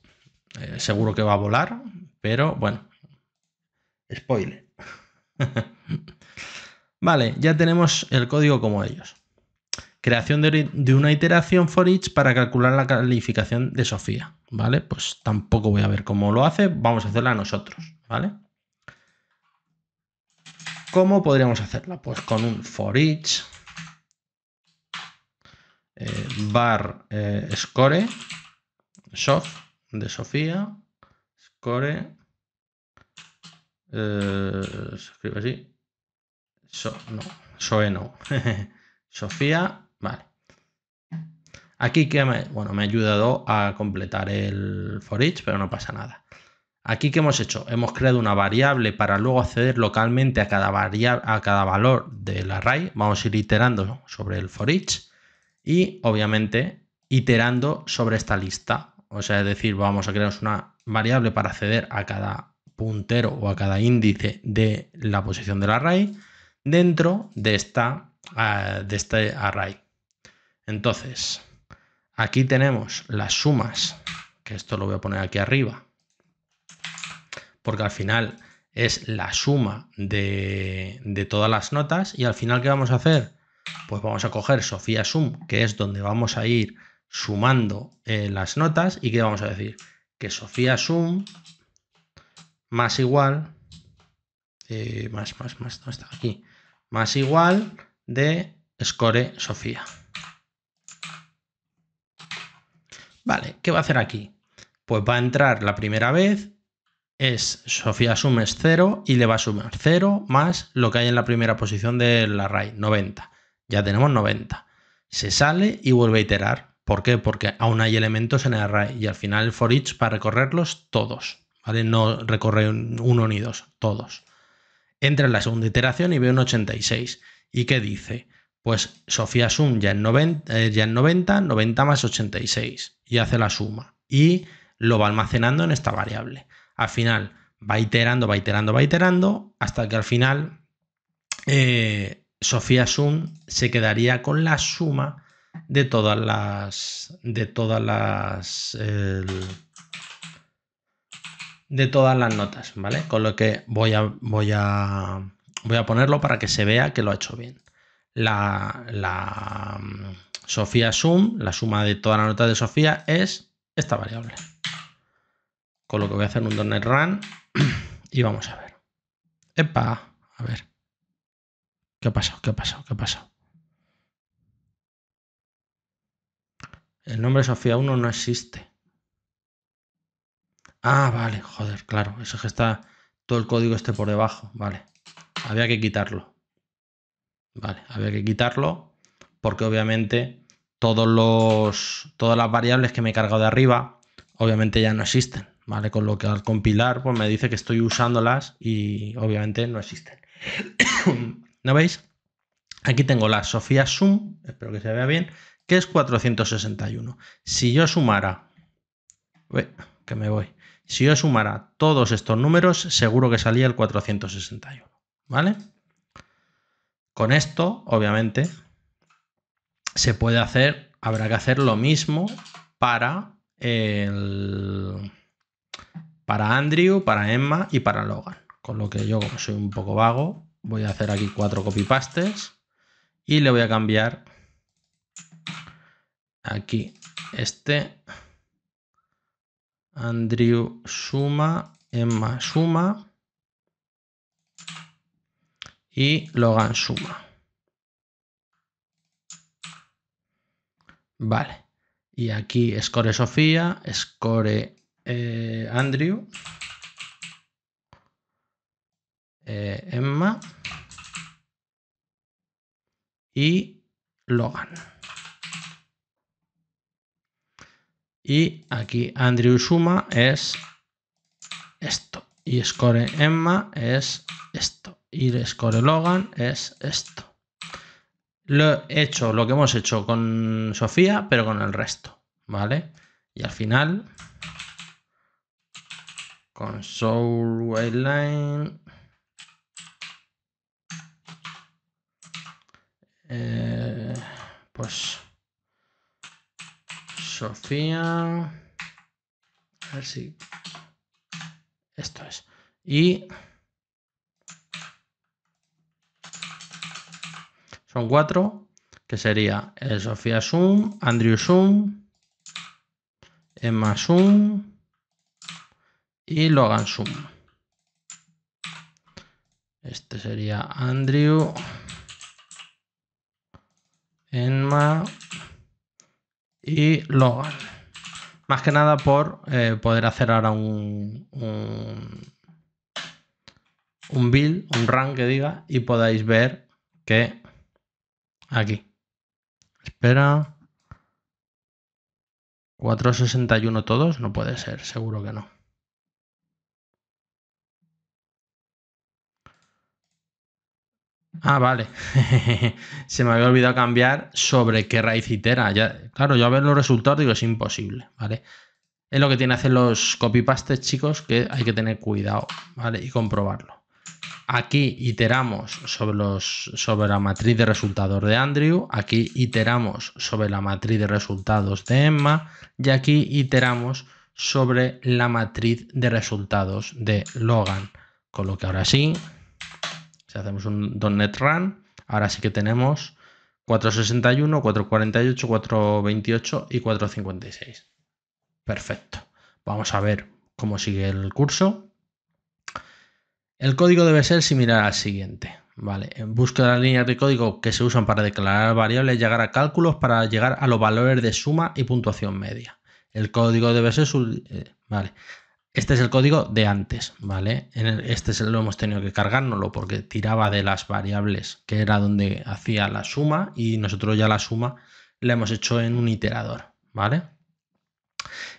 Eh, seguro que va a volar, pero bueno. Spoiler. vale, ya tenemos el código como ellos. Creación de, de, una iteración for each para calcular la calificación de Sofía, ¿vale? Pues tampoco voy a ver cómo lo hace, vamos a hacerla nosotros, ¿vale? ¿Cómo podríamos hacerla? Pues con un for each eh, bar eh, score, soft de Sofía, score, eh, se escribe así, so, no, soe no, Sofía, vale. Aquí que me, bueno, me ha ayudado a completar el for each, pero no pasa nada. Aquí que hemos hecho, hemos creado una variable para luego acceder localmente a cada, variable, a cada valor del array. Vamos a ir iterando sobre el for each y obviamente iterando sobre esta lista. O sea, es decir, vamos a crear una variable para acceder a cada puntero o a cada índice de la posición del array dentro de, esta, ah, de este array. Entonces, aquí tenemos las sumas, que esto lo voy a poner aquí arriba, porque al final es la suma de, de todas las notas y al final ¿qué vamos a hacer? pues vamos a coger Sofía Sum, que es donde vamos a ir sumando eh, las notas y que vamos a decir que Sofía Sum más igual eh, más, más, más, no está aquí más igual de score Sofía vale, ¿qué va a hacer aquí? pues va a entrar la primera vez es Sofía Sum es 0 y le va a sumar 0 más lo que hay en la primera posición del array, 90 ya tenemos 90. Se sale y vuelve a iterar. ¿Por qué? Porque aún hay elementos en el array y al final el for each para recorrerlos todos, ¿vale? No recorre uno ni dos, todos. Entra en la segunda iteración y ve un 86. ¿Y qué dice? Pues Sofía Sum ya en 90, eh, ya 90, 90 más 86 y hace la suma y lo va almacenando en esta variable. Al final va iterando, va iterando, va iterando hasta que al final eh, Sofía sum se quedaría con la suma de todas las. de todas las. de todas las notas, ¿vale? Con lo que voy a, voy a, voy a ponerlo para que se vea que lo ha hecho bien. La, la mm, Sofía Sum, la suma de todas las notas de Sofía es esta variable. Con lo que voy a hacer un donut run y vamos a ver. ¡Epa! A ver. ¿Qué ha pasado? ¿Qué ha pasado? ¿Qué ha pasado? El nombre Sofía 1 no existe. Ah, vale, joder, claro. Eso es que está todo el código este por debajo. Vale. Había que quitarlo. Vale, había que quitarlo porque obviamente todos los, todas las variables que me he cargado de arriba obviamente ya no existen. ¿Vale? Con lo que al compilar pues me dice que estoy usándolas y obviamente no existen. ¿No veis? Aquí tengo la Sofía Sum, espero que se vea bien, que es 461. Si yo sumara, que me voy, si yo sumara todos estos números, seguro que salía el 461, ¿vale? Con esto, obviamente, se puede hacer, habrá que hacer lo mismo para para Andrew, para Emma y para Logan. Con lo que yo, como soy un poco vago, voy a hacer aquí cuatro copi-pastes y le voy a cambiar aquí este Andrew Suma, Emma Suma y Logan Suma. Vale. Y aquí Score Sofía, Score eh, Andrew. Eh, Emma y Logan. Y aquí Andrew Suma es esto. Y Score Emma es esto. Y Score Logan es esto. Lo he hecho lo que hemos hecho con Sofía, pero con el resto. ¿Vale? Y al final, con Soul Line Eh, pues Sofía. A ver si. Esto es. Y. Son cuatro. Que sería eh, Sofía Zoom, Andrew Zoom, Emma Zoom y Logan Zoom. Este sería Andrew. Enma y Logan. Más que nada por eh, poder hacer ahora un, un, un build, un run que diga, y podáis ver que aquí. Espera. 461 todos, no puede ser, seguro que no. Ah, vale. Se me había olvidado cambiar sobre qué raíz itera. Ya, claro, yo a ver los resultados digo, es imposible, ¿vale? Es lo que tiene hacer los copy-pastes, chicos, que hay que tener cuidado, ¿vale? Y comprobarlo. Aquí iteramos sobre, los, sobre la matriz de resultados de Andrew, aquí iteramos sobre la matriz de resultados de Emma y aquí iteramos sobre la matriz de resultados de Logan. Con lo que ahora sí, si hacemos un .NET Run, ahora sí que tenemos 461, 448, 428 y 456. Perfecto. Vamos a ver cómo sigue el curso. El código debe ser similar al siguiente. Vale, en busca de las líneas de código que se usan para declarar variables, llegar a cálculos para llegar a los valores de suma y puntuación media. El código debe ser... Eh, vale. Este es el código de antes, ¿vale? Este es lo hemos tenido que cargárnoslo porque tiraba de las variables, que era donde hacía la suma, y nosotros ya la suma la hemos hecho en un iterador, ¿vale?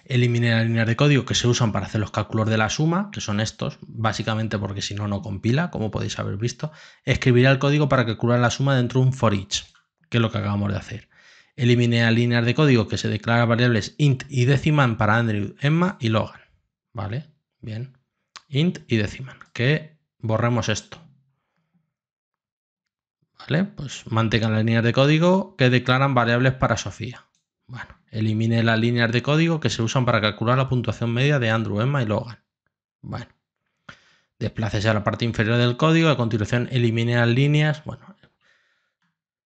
Eliminé las líneas de código que se usan para hacer los cálculos de la suma, que son estos, básicamente porque si no, no compila, como podéis haber visto. Escribiré el código para calcular la suma dentro de un for each, que es lo que acabamos de hacer. Eliminé las líneas de código que se declaran variables int y decimal para Andrew, Emma y Logan. ¿Vale? Bien. Int y decimal. Que borremos esto. ¿Vale? Pues mantengan las líneas de código que declaran variables para Sofía. Bueno, elimine las líneas de código que se usan para calcular la puntuación media de Andrew, Emma y Logan. Bueno. Desplácese a la parte inferior del código. A continuación, elimine las líneas. Bueno.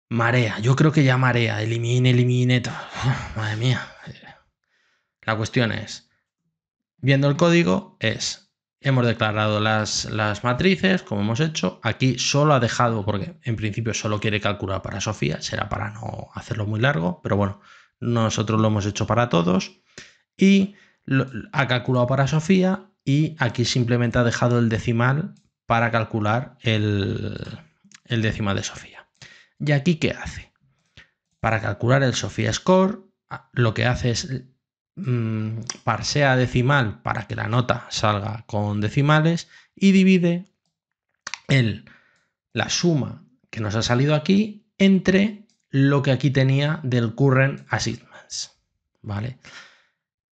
Marea. Yo creo que ya marea. Elimine, elimine. Madre mía. La cuestión es, viendo el código es Hemos declarado las, matrices, como hemos hecho. Aquí solo ha dejado, porque en principio solo quiere calcular para Sofía, será para no hacerlo muy largo, pero bueno, nosotros lo hemos hecho para todos. Y ha calculado para Sofía y aquí simplemente ha dejado el decimal para calcular el, el decimal de Sofía. ¿Y aquí qué hace? Para calcular el Sofía Score, lo que hace es Mm, parsea decimal para que la nota salga con decimales y divide el, la suma que nos ha salido aquí entre lo que aquí tenía del current assignments. ¿Vale?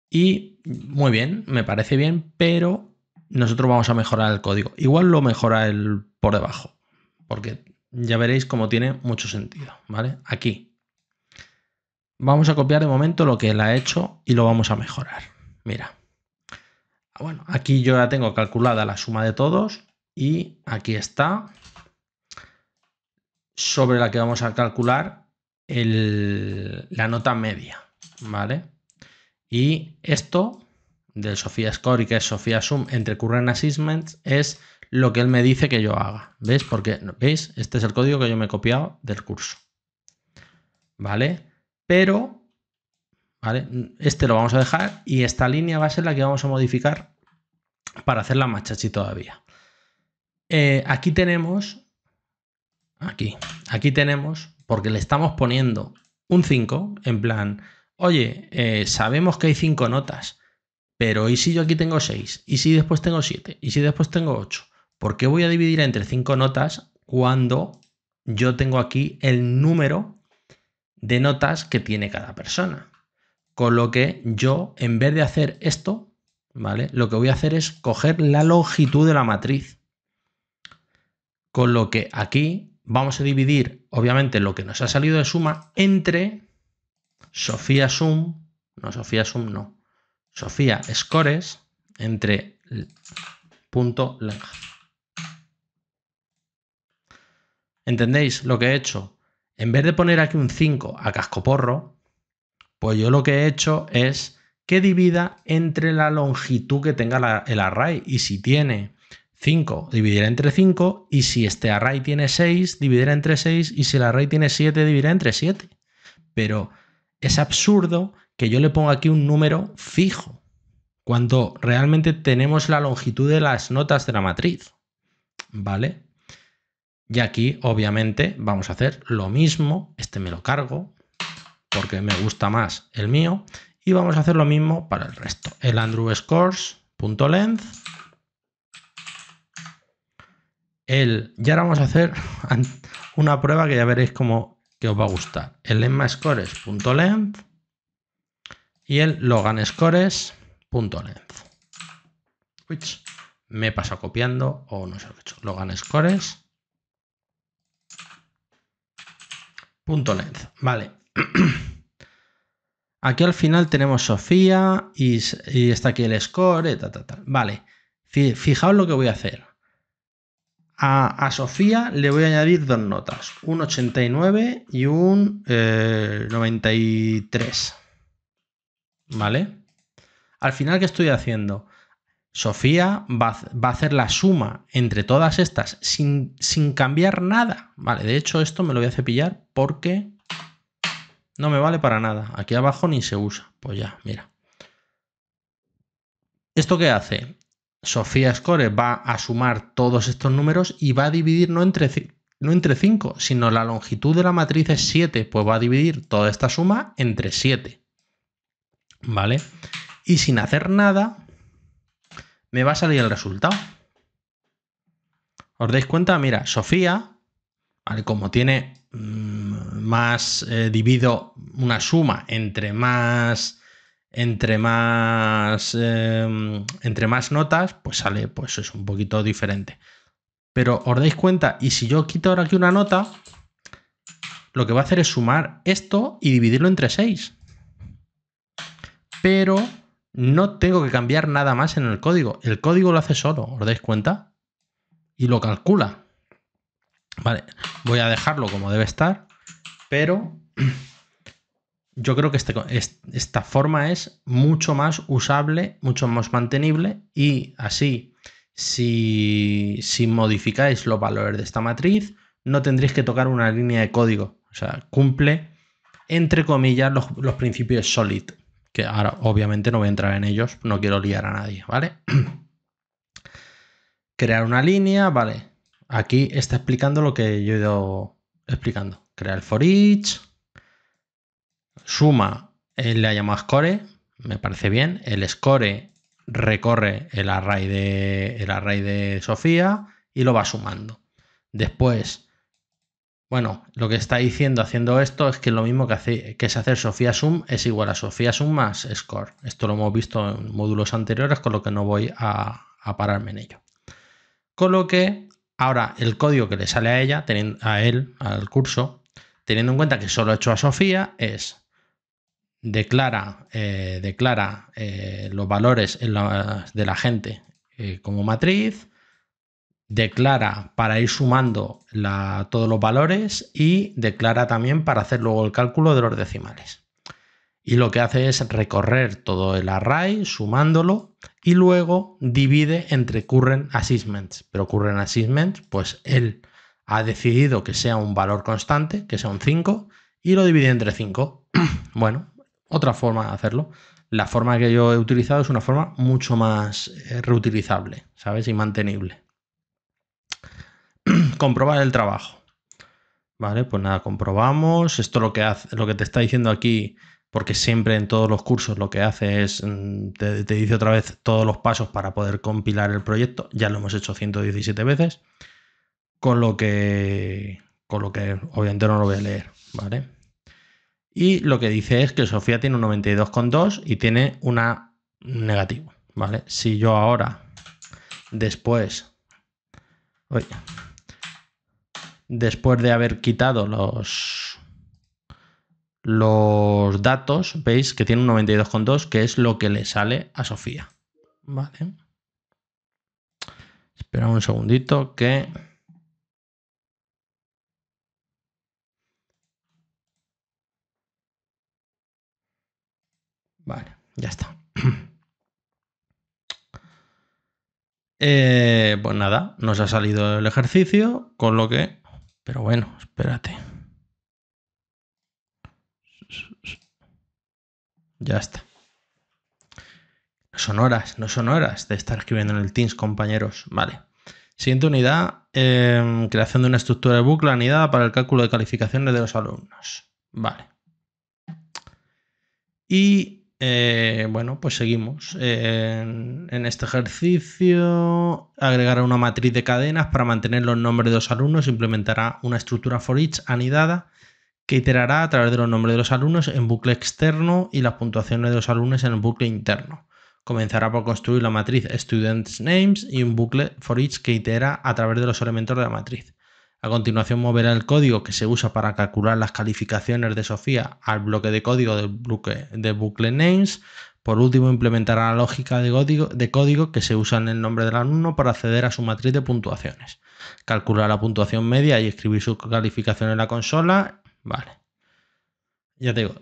Y muy bien, me parece bien, pero nosotros vamos a mejorar el código. Igual lo mejora el por debajo, porque ya veréis cómo tiene mucho sentido. ¿Vale? Aquí Vamos a copiar de momento lo que él ha hecho y lo vamos a mejorar. Mira. Ah, bueno, aquí yo ya tengo calculada la suma de todos y aquí está sobre la que vamos a calcular el, la nota media, ¿vale? Y esto del Sofía Score y que es Sofía Sum entre Current Assessments es lo que él me dice que yo haga. ¿Veis? Porque, ¿veis? Este es el código que yo me he copiado del curso. ¿Vale? pero ¿vale? este lo vamos a dejar y esta línea va a ser la que vamos a modificar para hacerla más chachi todavía. Eh, aquí tenemos, aquí, aquí tenemos, porque le estamos poniendo un 5, en plan, oye, eh, sabemos que hay 5 notas, pero ¿y si yo aquí tengo 6? ¿Y si después tengo 7? ¿Y si después tengo 8? ¿Por qué voy a dividir entre 5 notas cuando yo tengo aquí el número de notas que tiene cada persona. Con lo que yo, en vez de hacer esto, ¿vale? Lo que voy a hacer es coger la longitud de la matriz. Con lo que aquí vamos a dividir, obviamente, lo que nos ha salido de suma entre Sofía Sum, no Sofía Sum, no, Sofía Scores, entre punto length. ¿Entendéis lo que he hecho? en vez de poner aquí un 5 a cascoporro, pues yo lo que he hecho es que divida entre la longitud que tenga el array. Y si tiene 5, dividirá entre 5. Y si este array tiene 6, dividirá entre 6. Y si el array tiene 7, dividirá entre 7. Pero es absurdo que yo le ponga aquí un número fijo, cuando realmente tenemos la longitud de las notas de la matriz. ¿Vale? Y aquí, obviamente, vamos a hacer lo mismo. Este me lo cargo porque me gusta más el mío. Y vamos a hacer lo mismo para el resto. El Andrew Scores.length. El, y ahora vamos a hacer una prueba que ya veréis cómo que os va a gustar. El lemmascores.length y el Which Me pasado copiando o no se lo he hecho. Loganscores. .net, vale. Aquí al final tenemos Sofía y, está aquí el score, Vale, fijaos lo que voy a hacer. A, Sofía le voy a añadir dos notas, un 89 y un 93. Eh, ¿Vale? Al final, ¿qué estoy haciendo? Sofía va, a hacer la suma entre todas estas sin, sin cambiar nada. Vale, de hecho esto me lo voy a cepillar porque no me vale para nada. Aquí abajo ni se usa. Pues ya, mira. ¿Esto qué hace? Sofía Score va a sumar todos estos números y va a dividir no entre, no entre 5, sino la longitud de la matriz es 7, pues va a dividir toda esta suma entre 7. ¿Vale? Y sin hacer nada, me va a salir el resultado. ¿Os dais cuenta? Mira, Sofía, como tiene mm, más eh, divido una suma entre más entre más eh, entre más notas, pues sale pues es un poquito diferente. Pero os dais cuenta, y si yo quito ahora aquí una nota, lo que va a hacer es sumar esto y dividirlo entre 6. Pero no tengo que cambiar nada más en el código. El código lo hace solo, ¿os dais cuenta? Y lo calcula. Vale, voy a dejarlo como debe estar, pero yo creo que este esta forma es mucho más usable, mucho más mantenible y así, si, modificáis los valores de esta matriz, no tendréis que tocar una línea de código. O sea, cumple, entre comillas, los principios SOLID que ahora obviamente no voy a entrar en ellos, no quiero liar a nadie, ¿vale? Crear una línea, vale. Aquí está explicando lo que yo he ido explicando. Crear for each, suma, él le llamamos score, me parece bien. El score recorre de, el array de Sofía y lo va sumando. Después bueno, lo que está diciendo haciendo esto es que lo mismo que, hace, que es hacer Sofía Sum es igual a Sofía Sum más Score. Esto lo hemos visto en módulos anteriores, con lo que no voy a, pararme en ello. Con lo que ahora el código que le sale a ella, a él, al curso, teniendo en cuenta que solo he hecho a Sofía, es declara, eh, declara eh, los valores de la gente eh, como matriz, declara para ir sumando todos los valores y declara también para hacer luego el cálculo de los decimales. Y lo que hace es recorrer todo el array sumándolo y luego divide entre current assignments Pero current assignments pues él ha decidido que sea un valor constante, que sea un 5, y lo divide entre 5. bueno, otra forma de hacerlo. La forma que yo he utilizado es una forma mucho más eh, reutilizable, ¿sabes? Y mantenible. comprobar el trabajo. Vale, pues nada, comprobamos. Esto lo que hace, lo que te está diciendo aquí, porque siempre en todos los cursos lo que hace es mm, te, dice otra vez todos los pasos para poder compilar el proyecto. Ya lo hemos hecho 117 veces. Con lo que. Con lo que obviamente no lo voy a leer. ¿Vale? Y lo que dice es que Sofía tiene un 92,2 y tiene una negativa, ¿Vale? Si yo ahora, después. Oye, después de haber quitado los, los datos, veis que tiene un 92,2, que es lo que le sale a Sofía. Vale. Espera un segundito que... Vale, ya está. Eh, pues nada, nos ha salido el ejercicio, con lo que pero bueno, espérate. Ya está. son horas, no son horas de estar escribiendo en el Teams, compañeros. Vale. Siguiente unidad, em, creación de una estructura de bucle anidada para el cálculo de calificaciones de los alumnos. Vale. Y eh, bueno, pues seguimos. Eh, en, en, este ejercicio, agregará una matriz de cadenas para mantener los nombres de los alumnos. Implementará una estructura for each anidada que iterará a través de los nombres de los alumnos en bucle externo y las puntuaciones de los alumnos en el bucle interno. Comenzará por construir la matriz students names y un bucle for each que itera a través de los elementos de la matriz. A continuación moverá el código que se usa para calcular las calificaciones de Sofía al bloque de código del bucle, de bucle names. Por último, implementará la lógica de código, de código que se usa en el nombre del alumno para acceder a su matriz de puntuaciones. Calcular la puntuación media y escribir su calificación en la consola. Vale. Ya te digo,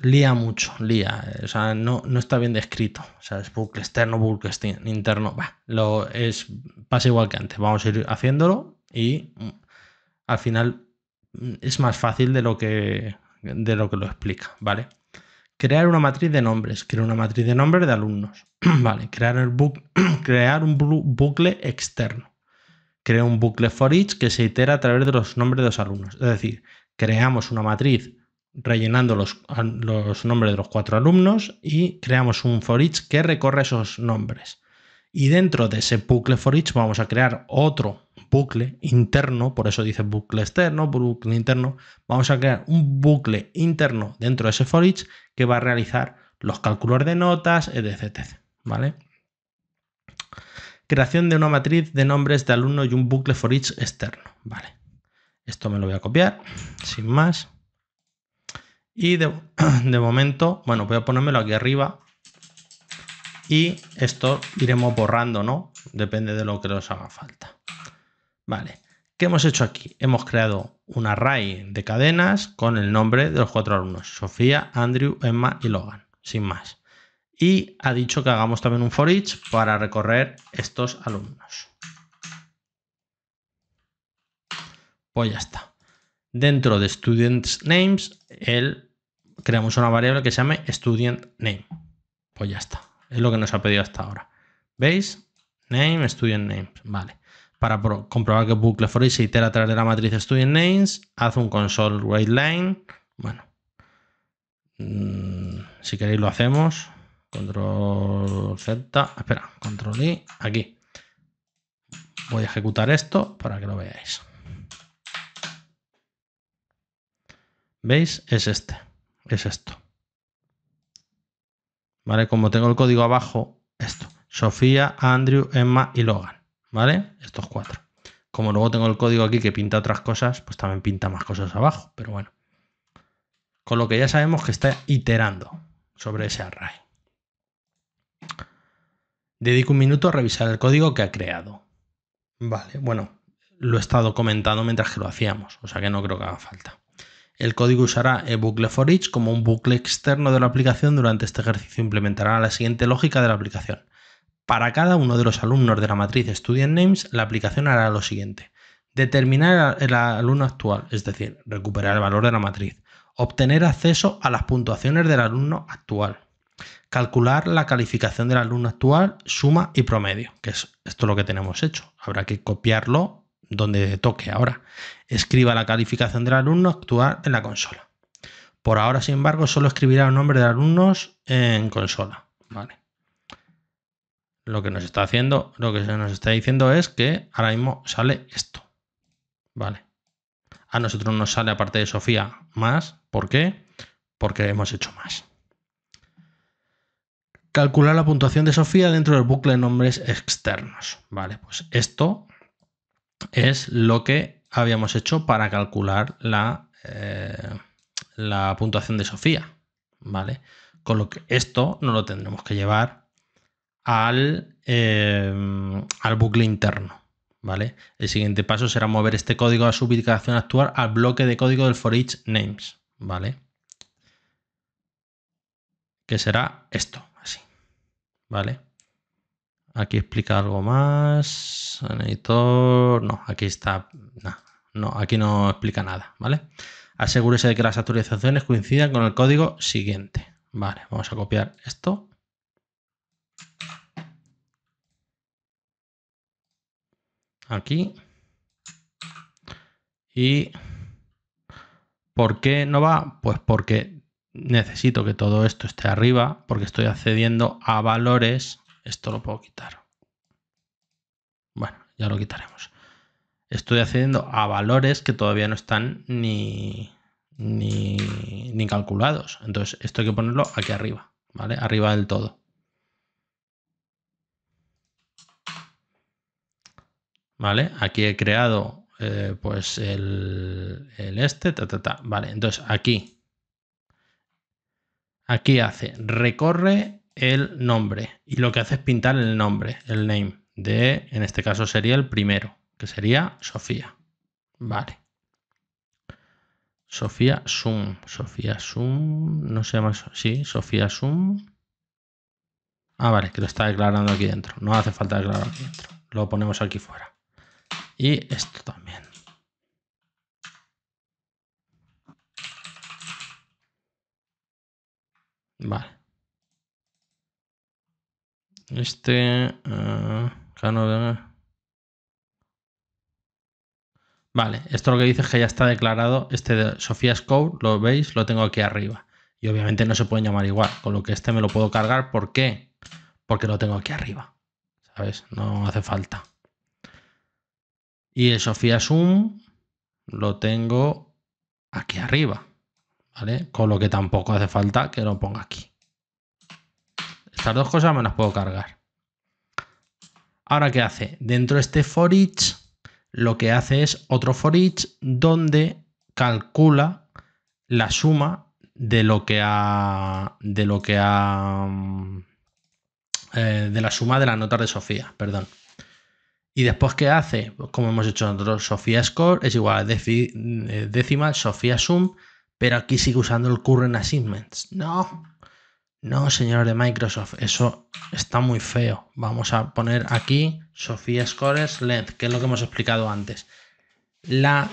lía mucho, lía. O sea, no, no está bien descrito. O sea, es bucle externo, bucle interno. va, lo es, pasa igual que antes. Vamos a ir haciéndolo y al final mm, es más fácil de lo que, de lo, que lo explica, ¿vale? Crear una matriz de nombres, crear una matriz de nombres de alumnos, ¿vale? Crear, el crear un bucle externo. crear un bucle for each que se itera a través de los nombres de los alumnos. Es decir, creamos una matriz rellenando los, los nombres de los cuatro alumnos y creamos un for each que recorre esos nombres. Y dentro de ese bucle for each vamos a crear otro bucle interno, por eso dice bucle externo, bucle interno, vamos a crear un bucle interno dentro de ese for each que va a realizar los cálculos de notas, etc. ¿vale? Creación de una matriz de nombres de alumnos y un bucle for each externo. Vale. Esto me lo voy a copiar, sin más. Y de, de momento, bueno, voy a ponérmelo aquí arriba. Y esto iremos borrando, ¿no? Depende de lo que nos haga falta. Vale, ¿qué hemos hecho aquí? Hemos creado un array de cadenas con el nombre de los cuatro alumnos, Sofía, Andrew, Emma y Logan, sin más. Y ha dicho que hagamos también un for each para recorrer estos alumnos. Pues ya está. Dentro de students names, él, creamos una variable que se llame student name. Pues ya está. Es lo que nos ha pedido hasta ahora. ¿Veis? Name, student name. Vale para comprobar que bucle for y se itera a través de la matriz student names, haz un console write line, bueno, mm, si queréis lo hacemos, control Z, espera, control I, aquí. Voy a ejecutar esto para que lo veáis. ¿Veis? Es este, es esto. ¿Vale? Como tengo el código abajo, esto. Sofía, Andrew, Emma y Logan. ¿vale? Estos cuatro. Como luego tengo el código aquí que pinta otras cosas, pues también pinta más cosas abajo, pero bueno. Con lo que ya sabemos que está iterando sobre ese array. Dedico un minuto a revisar el código que ha creado. Vale, bueno, lo he estado comentando mientras que lo hacíamos, o sea que no creo que haga falta. El código usará el bucle for each como un bucle externo de la aplicación durante este ejercicio. Implementará la siguiente lógica de la aplicación. Para cada uno de los alumnos de la matriz Student Names, la aplicación hará lo siguiente. Determinar el alumno actual, es decir, recuperar el valor de la matriz. Obtener acceso a las puntuaciones del alumno actual. Calcular la calificación del alumno actual, suma y promedio, que es esto lo que tenemos hecho. Habrá que copiarlo donde toque ahora. Escriba la calificación del alumno actual en la consola. Por ahora, sin embargo, solo escribirá el nombre de alumnos en consola. Vale lo que nos está haciendo, lo que se nos está diciendo es que ahora mismo sale esto. Vale. A nosotros nos sale, aparte de Sofía, más. ¿Por qué? Porque hemos hecho más. Calcular la puntuación de Sofía dentro del bucle de nombres externos. Vale, pues esto es lo que habíamos hecho para calcular la, eh, la puntuación de Sofía. Vale, con lo que esto no lo tendremos que llevar al, eh, al bucle interno. ¿vale? El siguiente paso será mover este código a su ubicación actual al bloque de código del for each names. ¿vale? Que será esto, así. ¿Vale? Aquí explica algo más. editor. No, aquí está. No, no, aquí no explica nada, ¿vale? Asegúrese de que las actualizaciones coincidan con el código siguiente. Vale, vamos a copiar esto. aquí. ¿Y por qué no va? Pues porque necesito que todo esto esté arriba, porque estoy accediendo a valores. Esto lo puedo quitar. Bueno, ya lo quitaremos. Estoy accediendo a valores que todavía no están ni, ni, ni calculados. Entonces, esto hay que ponerlo aquí arriba, ¿vale? Arriba del todo. ¿vale? Aquí he creado eh, pues el, este, ta, vale, entonces aquí, aquí hace, recorre el nombre y lo que hace es pintar el nombre, el name de, en este caso sería el primero, que sería Sofía, vale. Sofía Zoom, Sofía Zoom, no se llama, sí, Sofía Zoom. Ah, vale, que lo está declarando aquí dentro. No hace falta declararlo aquí dentro. Lo ponemos aquí fuera y esto también. Vale. Este... Eh, vale, esto lo que dice es que ya está declarado este de Sofía Scope, lo veis, lo tengo aquí arriba. Y obviamente no se pueden llamar igual, con lo que este me lo puedo cargar. ¿Por qué? Porque lo tengo aquí arriba. ¿Sabes? No hace falta. Y el Sofía SUM lo tengo aquí arriba, ¿vale? Con lo que tampoco hace falta que lo ponga aquí. Estas dos cosas me las puedo cargar. Ahora, ¿qué hace? Dentro de este for each, lo que hace es otro for each donde calcula la suma de lo que ha. de lo que ha. Mm, eh, de la suma de las notas de Sofía, perdón. Y después, ¿qué hace? Pues, como hemos hecho nosotros, Sofía Score es igual a decimal, eh, Sofía Sum, pero aquí sigue usando el current assignments. No, no, señor de Microsoft, eso está muy feo. Vamos a poner aquí Sofía Scores Length, que es lo que hemos explicado antes. La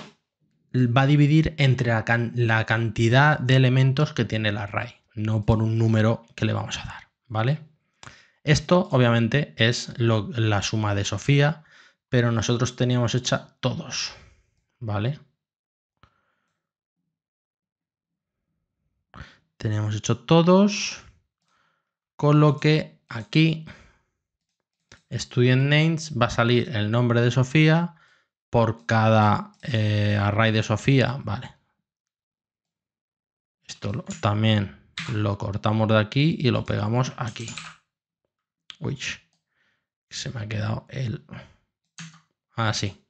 va a dividir entre la, cantidad de elementos que tiene el array, no por un número que le vamos a dar, ¿vale? Esto obviamente es la suma de Sofía, pero nosotros teníamos hecha todos, ¿vale? Teníamos hecho todos, con lo que aquí student names va a salir el nombre de Sofía por cada eh, array de Sofía, ¿vale? Esto también lo cortamos de aquí y lo pegamos aquí. Uy, se me ha quedado el... Así. Ah,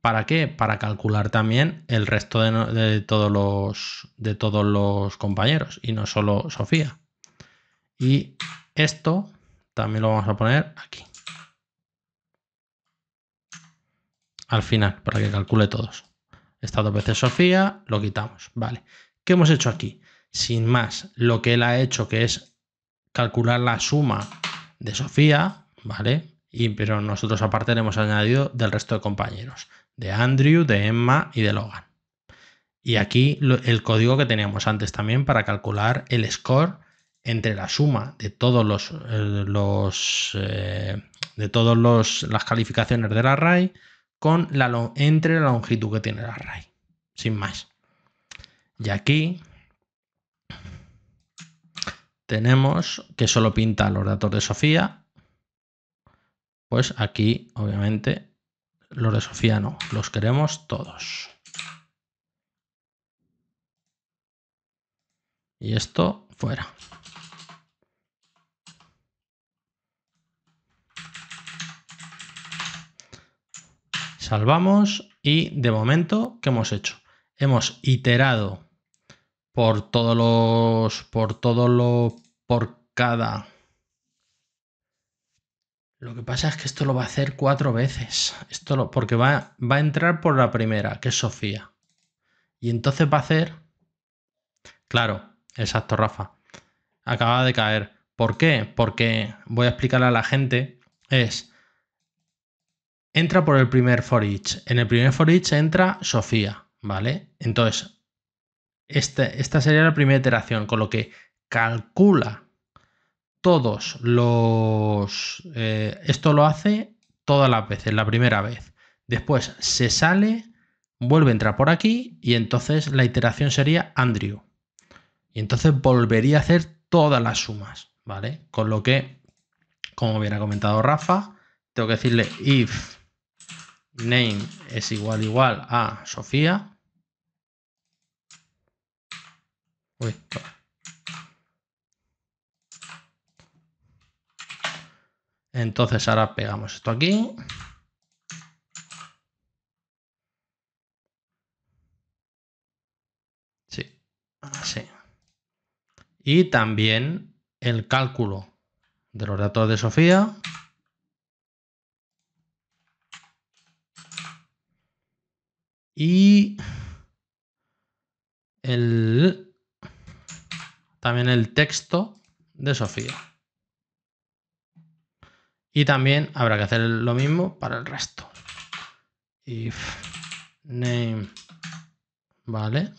¿Para qué? Para calcular también el resto de, todos los, de todos los compañeros y no solo Sofía. Y esto también lo vamos a poner aquí. Al final, para que calcule todos. Esta dos veces Sofía, lo quitamos. Vale. ¿Qué hemos hecho aquí? Sin más, lo que él ha hecho que es calcular la suma de Sofía, ¿vale? Y, pero nosotros aparte le hemos añadido del resto de compañeros, de Andrew, de Emma y de Logan. Y aquí el código que teníamos antes también para calcular el score entre la suma de todos los, eh, eh, de todos los, las calificaciones del array con la entre la longitud que tiene el array, sin más. Y aquí tenemos que solo pinta los datos de Sofía pues aquí, obviamente, los de Sofía no, los queremos todos. Y esto fuera. Salvamos y de momento, ¿qué hemos hecho? Hemos iterado por todos los, por todos los, por cada lo que pasa es que esto lo va a hacer cuatro veces. Esto lo, porque va, va a entrar por la primera, que es Sofía. Y entonces va a hacer. Claro, exacto, Rafa. Acaba de caer. ¿Por qué? Porque voy a explicarle a la gente. Es. Entra por el primer for each. En el primer for each entra Sofía. ¿Vale? Entonces. Este, esta sería la primera iteración. Con lo que calcula todos los... Eh, esto lo hace todas las veces, la primera vez. Después se sale, vuelve a entrar por aquí y entonces la iteración sería Andrew. Y entonces volvería a hacer todas las sumas, ¿vale? Con lo que, como bien ha comentado Rafa, tengo que decirle if name es igual igual a Sofía. Uy, Entonces ahora pegamos esto aquí. Sí, así. Y también el cálculo de los datos de Sofía. Y el, también el texto de Sofía. Y también habrá que hacer lo mismo para el resto. If name, vale,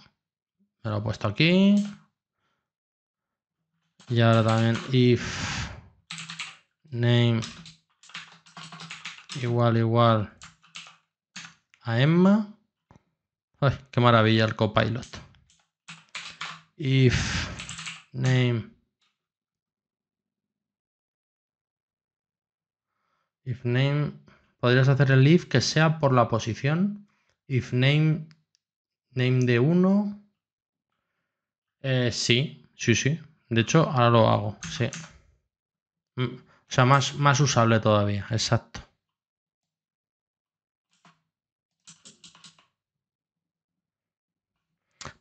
me lo he puesto aquí. Y ahora también if name igual igual a Emma. qué maravilla el copilot. If name If name. Podrías hacer el if que sea por la posición. If name. Name de uno, eh, sí, sí, sí. De hecho, ahora lo hago. Sí. Mm, o sea, más, más usable todavía. Exacto.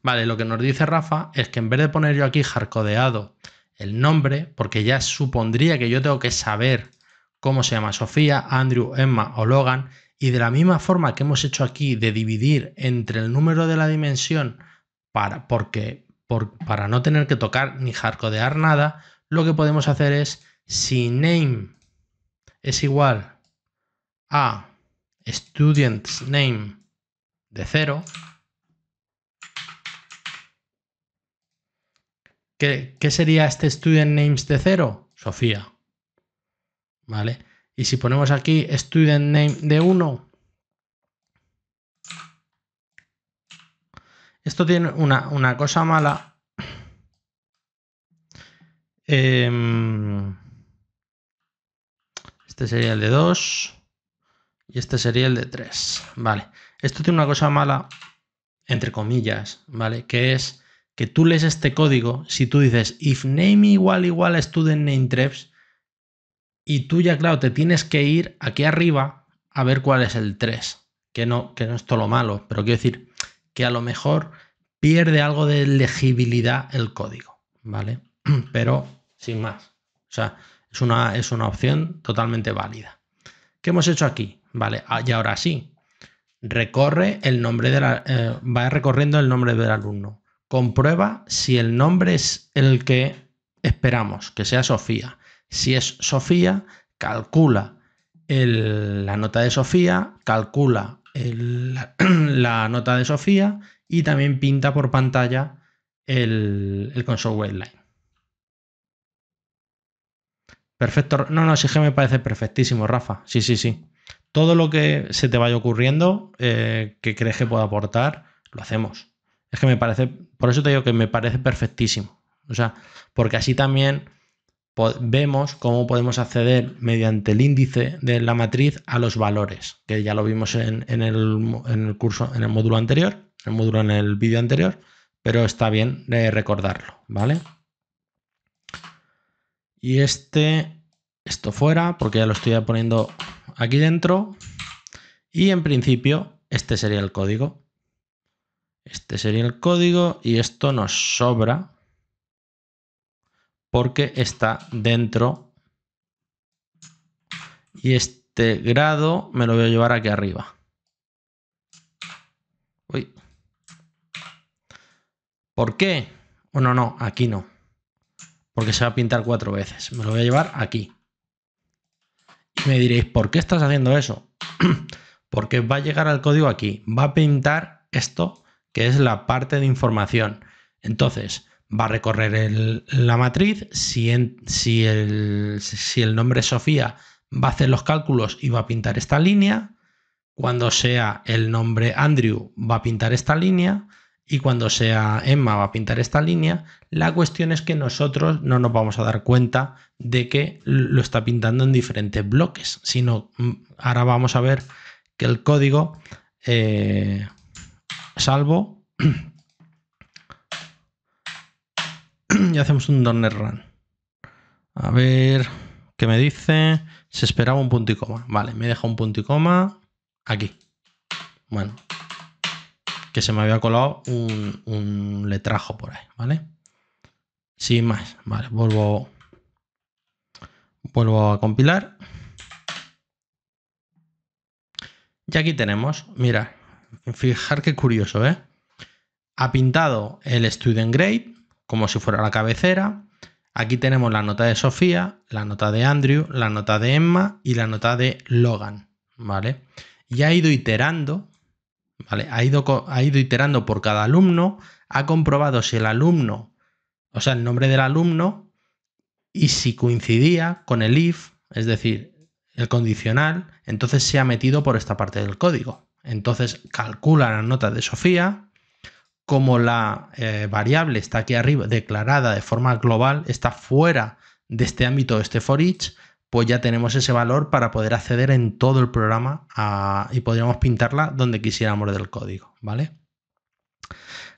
Vale, lo que nos dice Rafa es que en vez de poner yo aquí jarcodeado el nombre, porque ya supondría que yo tengo que saber cómo se llama Sofía, Andrew, Emma o Logan, y de la misma forma que hemos hecho aquí de dividir entre el número de la dimensión para, porque, por, para no tener que tocar ni hardcodear nada, lo que podemos hacer es si name es igual a student's name de 0, ¿qué, sería este student names de 0? Sofía. ¿vale? Y si ponemos aquí student name de 1, esto tiene una, cosa mala. Em, este sería el de 2 y este sería el de 3, ¿vale? Esto tiene una cosa mala, entre comillas, ¿vale? Que es que tú lees este código, si tú dices if name igual igual a student name treps, y tú ya, claro, te tienes que ir aquí arriba a ver cuál es el 3, que no, que no es todo lo malo, pero quiero decir que a lo mejor pierde algo de legibilidad el código, ¿vale? Pero sin más. O sea, es una, es una opción totalmente válida. ¿Qué hemos hecho aquí? Vale, ah, y ahora sí, recorre el nombre de la, eh, va recorriendo el nombre del alumno. Comprueba si el nombre es el que esperamos, que sea Sofía. Si es Sofía, calcula la nota de Sofía, calcula la nota de Sofía y también pinta por pantalla el, el console line Perfecto. No, no, sí que me parece perfectísimo, Rafa. Sí, sí, sí. Todo lo que se te vaya ocurriendo, eh, que crees que pueda aportar, lo hacemos. Es que me parece, por eso te digo que me parece perfectísimo. O sea, porque así también vemos cómo podemos acceder mediante el índice de la matriz a los valores, que ya lo vimos en, el, curso, en el módulo anterior, el módulo en el vídeo anterior, pero está bien eh, recordarlo, ¿vale? Y este, esto fuera, porque ya lo estoy poniendo aquí dentro. Y en principio, este sería el código. Este sería el código y esto nos sobra porque está dentro. Y este grado me lo voy a llevar aquí arriba. Uy. ¿Por qué? Bueno, oh, no, aquí no. Porque se va a pintar cuatro veces. Me lo voy a llevar aquí. Y me diréis, ¿por qué estás haciendo eso? porque va a llegar al código aquí. Va a pintar esto, que es la parte de información. Entonces, va a recorrer la matriz, si, el, nombre Sofía va a hacer los cálculos y va a pintar esta línea, cuando sea el nombre Andrew va a pintar esta línea y cuando sea Emma va a pintar esta línea. La cuestión es que nosotros no nos vamos a dar cuenta de que lo está pintando en diferentes bloques, sino mm, ahora vamos a ver que el código, eh, salvo... y hacemos un doner run. A ver, ¿qué me dice? Se esperaba un punto y coma. Vale, me deja un punto y coma aquí. Bueno, que se me había colado un, un letrajo por ahí, ¿vale? Sin más, vale, vuelvo, vuelvo a compilar. Y aquí tenemos, mira, fijar qué curioso, ¿eh? Ha pintado el student grade, como si fuera la cabecera. Aquí tenemos la nota de Sofía, la nota de Andrew, la nota de Emma y la nota de Logan, ¿vale? Y ha ido iterando, ¿vale? Ha ido, ha ido iterando por cada alumno, ha comprobado si el alumno, o sea, el nombre del alumno, y si coincidía con el if, es decir, el condicional, entonces se ha metido por esta parte del código. Entonces calcula la nota de Sofía, como la eh, variable está aquí arriba declarada de forma global, está fuera de este ámbito de este for each, pues ya tenemos ese valor para poder acceder en todo el programa y podríamos pintarla donde quisiéramos del código, ¿vale?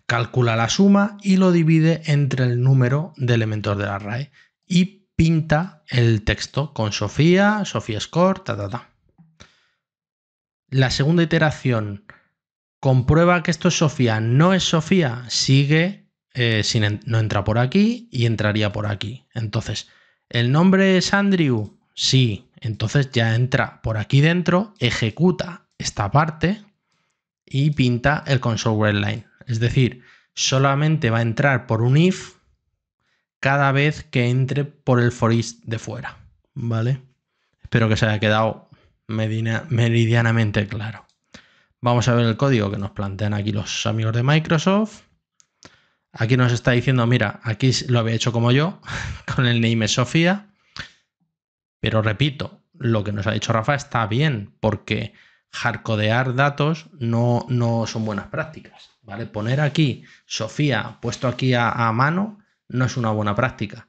Calcula la suma y lo divide entre el número de elementos del array y pinta el texto con Sofía, Sofía Score, ta, ta, ta. La segunda iteración comprueba que esto es Sofía, no es Sofía, sigue, eh, sin, no entra por aquí y entraría por aquí. Entonces, ¿el nombre es Andrew? Sí, entonces ya entra por aquí dentro, ejecuta esta parte y pinta el console line. Es decir, solamente va a entrar por un if cada vez que entre por el for de fuera. ¿Vale? Espero que se haya quedado meridianamente claro. Vamos a ver el código que nos plantean aquí los amigos de Microsoft. Aquí nos está diciendo, mira, aquí lo había hecho como yo, con el name Sofía. Pero repito, lo que nos ha dicho Rafa está bien, porque hardcodear datos no, no son buenas prácticas. ¿vale? Poner aquí Sofía puesto aquí a, a mano no es una buena práctica.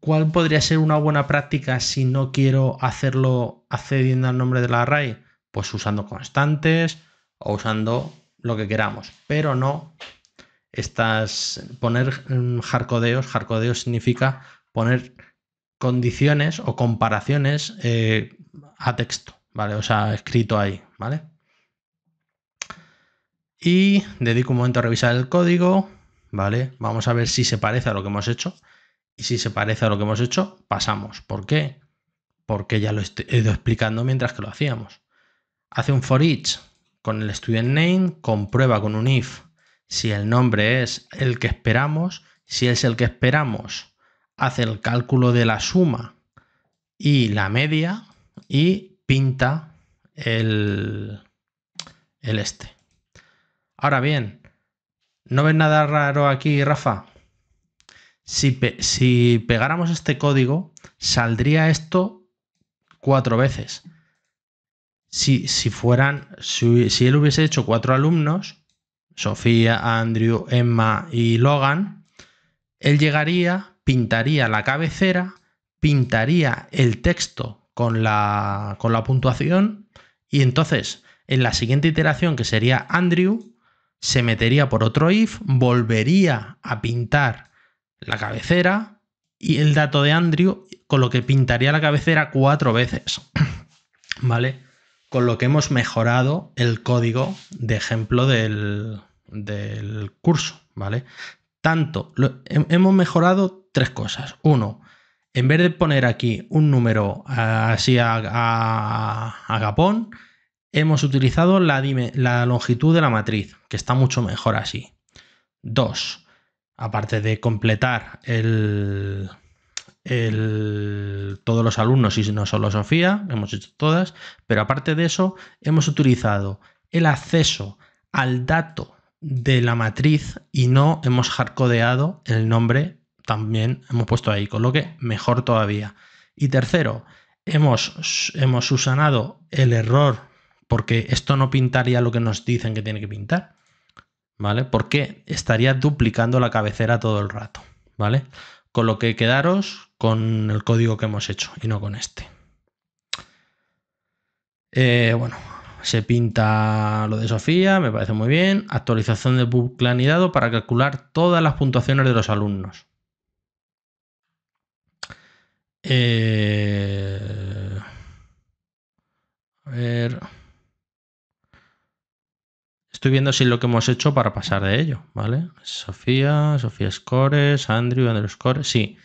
¿Cuál podría ser una buena práctica si no quiero hacerlo accediendo al nombre del array? Pues usando constantes, o usando lo que queramos, pero no estás poner em, jarcodeos. Jarcodeos significa poner condiciones o comparaciones eh, a texto, ¿vale? O sea, escrito ahí, ¿vale? Y dedico un momento a revisar el código, ¿vale? Vamos a ver si se parece a lo que hemos hecho. Y si se parece a lo que hemos hecho, pasamos. ¿Por qué? Porque ya lo he ido explicando mientras que lo hacíamos. Hace un for each, con el student name, comprueba con un if si el nombre es el que esperamos, si es el que esperamos, hace el cálculo de la suma y la media y pinta el, este. Ahora bien, ¿no ves nada raro aquí, Rafa? si pegáramos este código, saldría esto cuatro veces si, fueran, si, él hubiese hecho cuatro alumnos, Sofía, Andrew, Emma y Logan, él llegaría, pintaría la cabecera, pintaría el texto con la, con la puntuación y entonces en la siguiente iteración, que sería Andrew, se metería por otro if, volvería a pintar la cabecera y el dato de Andrew, con lo que pintaría la cabecera cuatro veces. ¿Vale? con lo que hemos mejorado el código de ejemplo del, del curso, ¿vale? Tanto, hemos mejorado tres cosas. Uno, en vez de poner aquí un número así a, a, hemos utilizado la, la, longitud de la matriz, que está mucho mejor así. Dos, aparte de completar el, todos los alumnos y no solo Sofía, hemos hecho todas, pero aparte de eso, hemos utilizado el acceso al dato de la matriz y no hemos hardcodeado el nombre, también hemos puesto ahí, con lo que mejor todavía. Y tercero, hemos, hemos el error porque esto no pintaría lo que nos dicen que tiene que pintar, ¿vale? Porque estaría duplicando la cabecera todo el rato, ¿vale? Con lo que quedaros con el código que hemos hecho y no con este. Eh, bueno, se pinta lo de Sofía, me parece muy bien. Actualización de dado para calcular todas las puntuaciones de los alumnos. Eh, a ver. Estoy viendo si es lo que hemos hecho para pasar de ello, ¿vale? Sofía, Sofía Scores, Andrew, Andrew Scores, sí.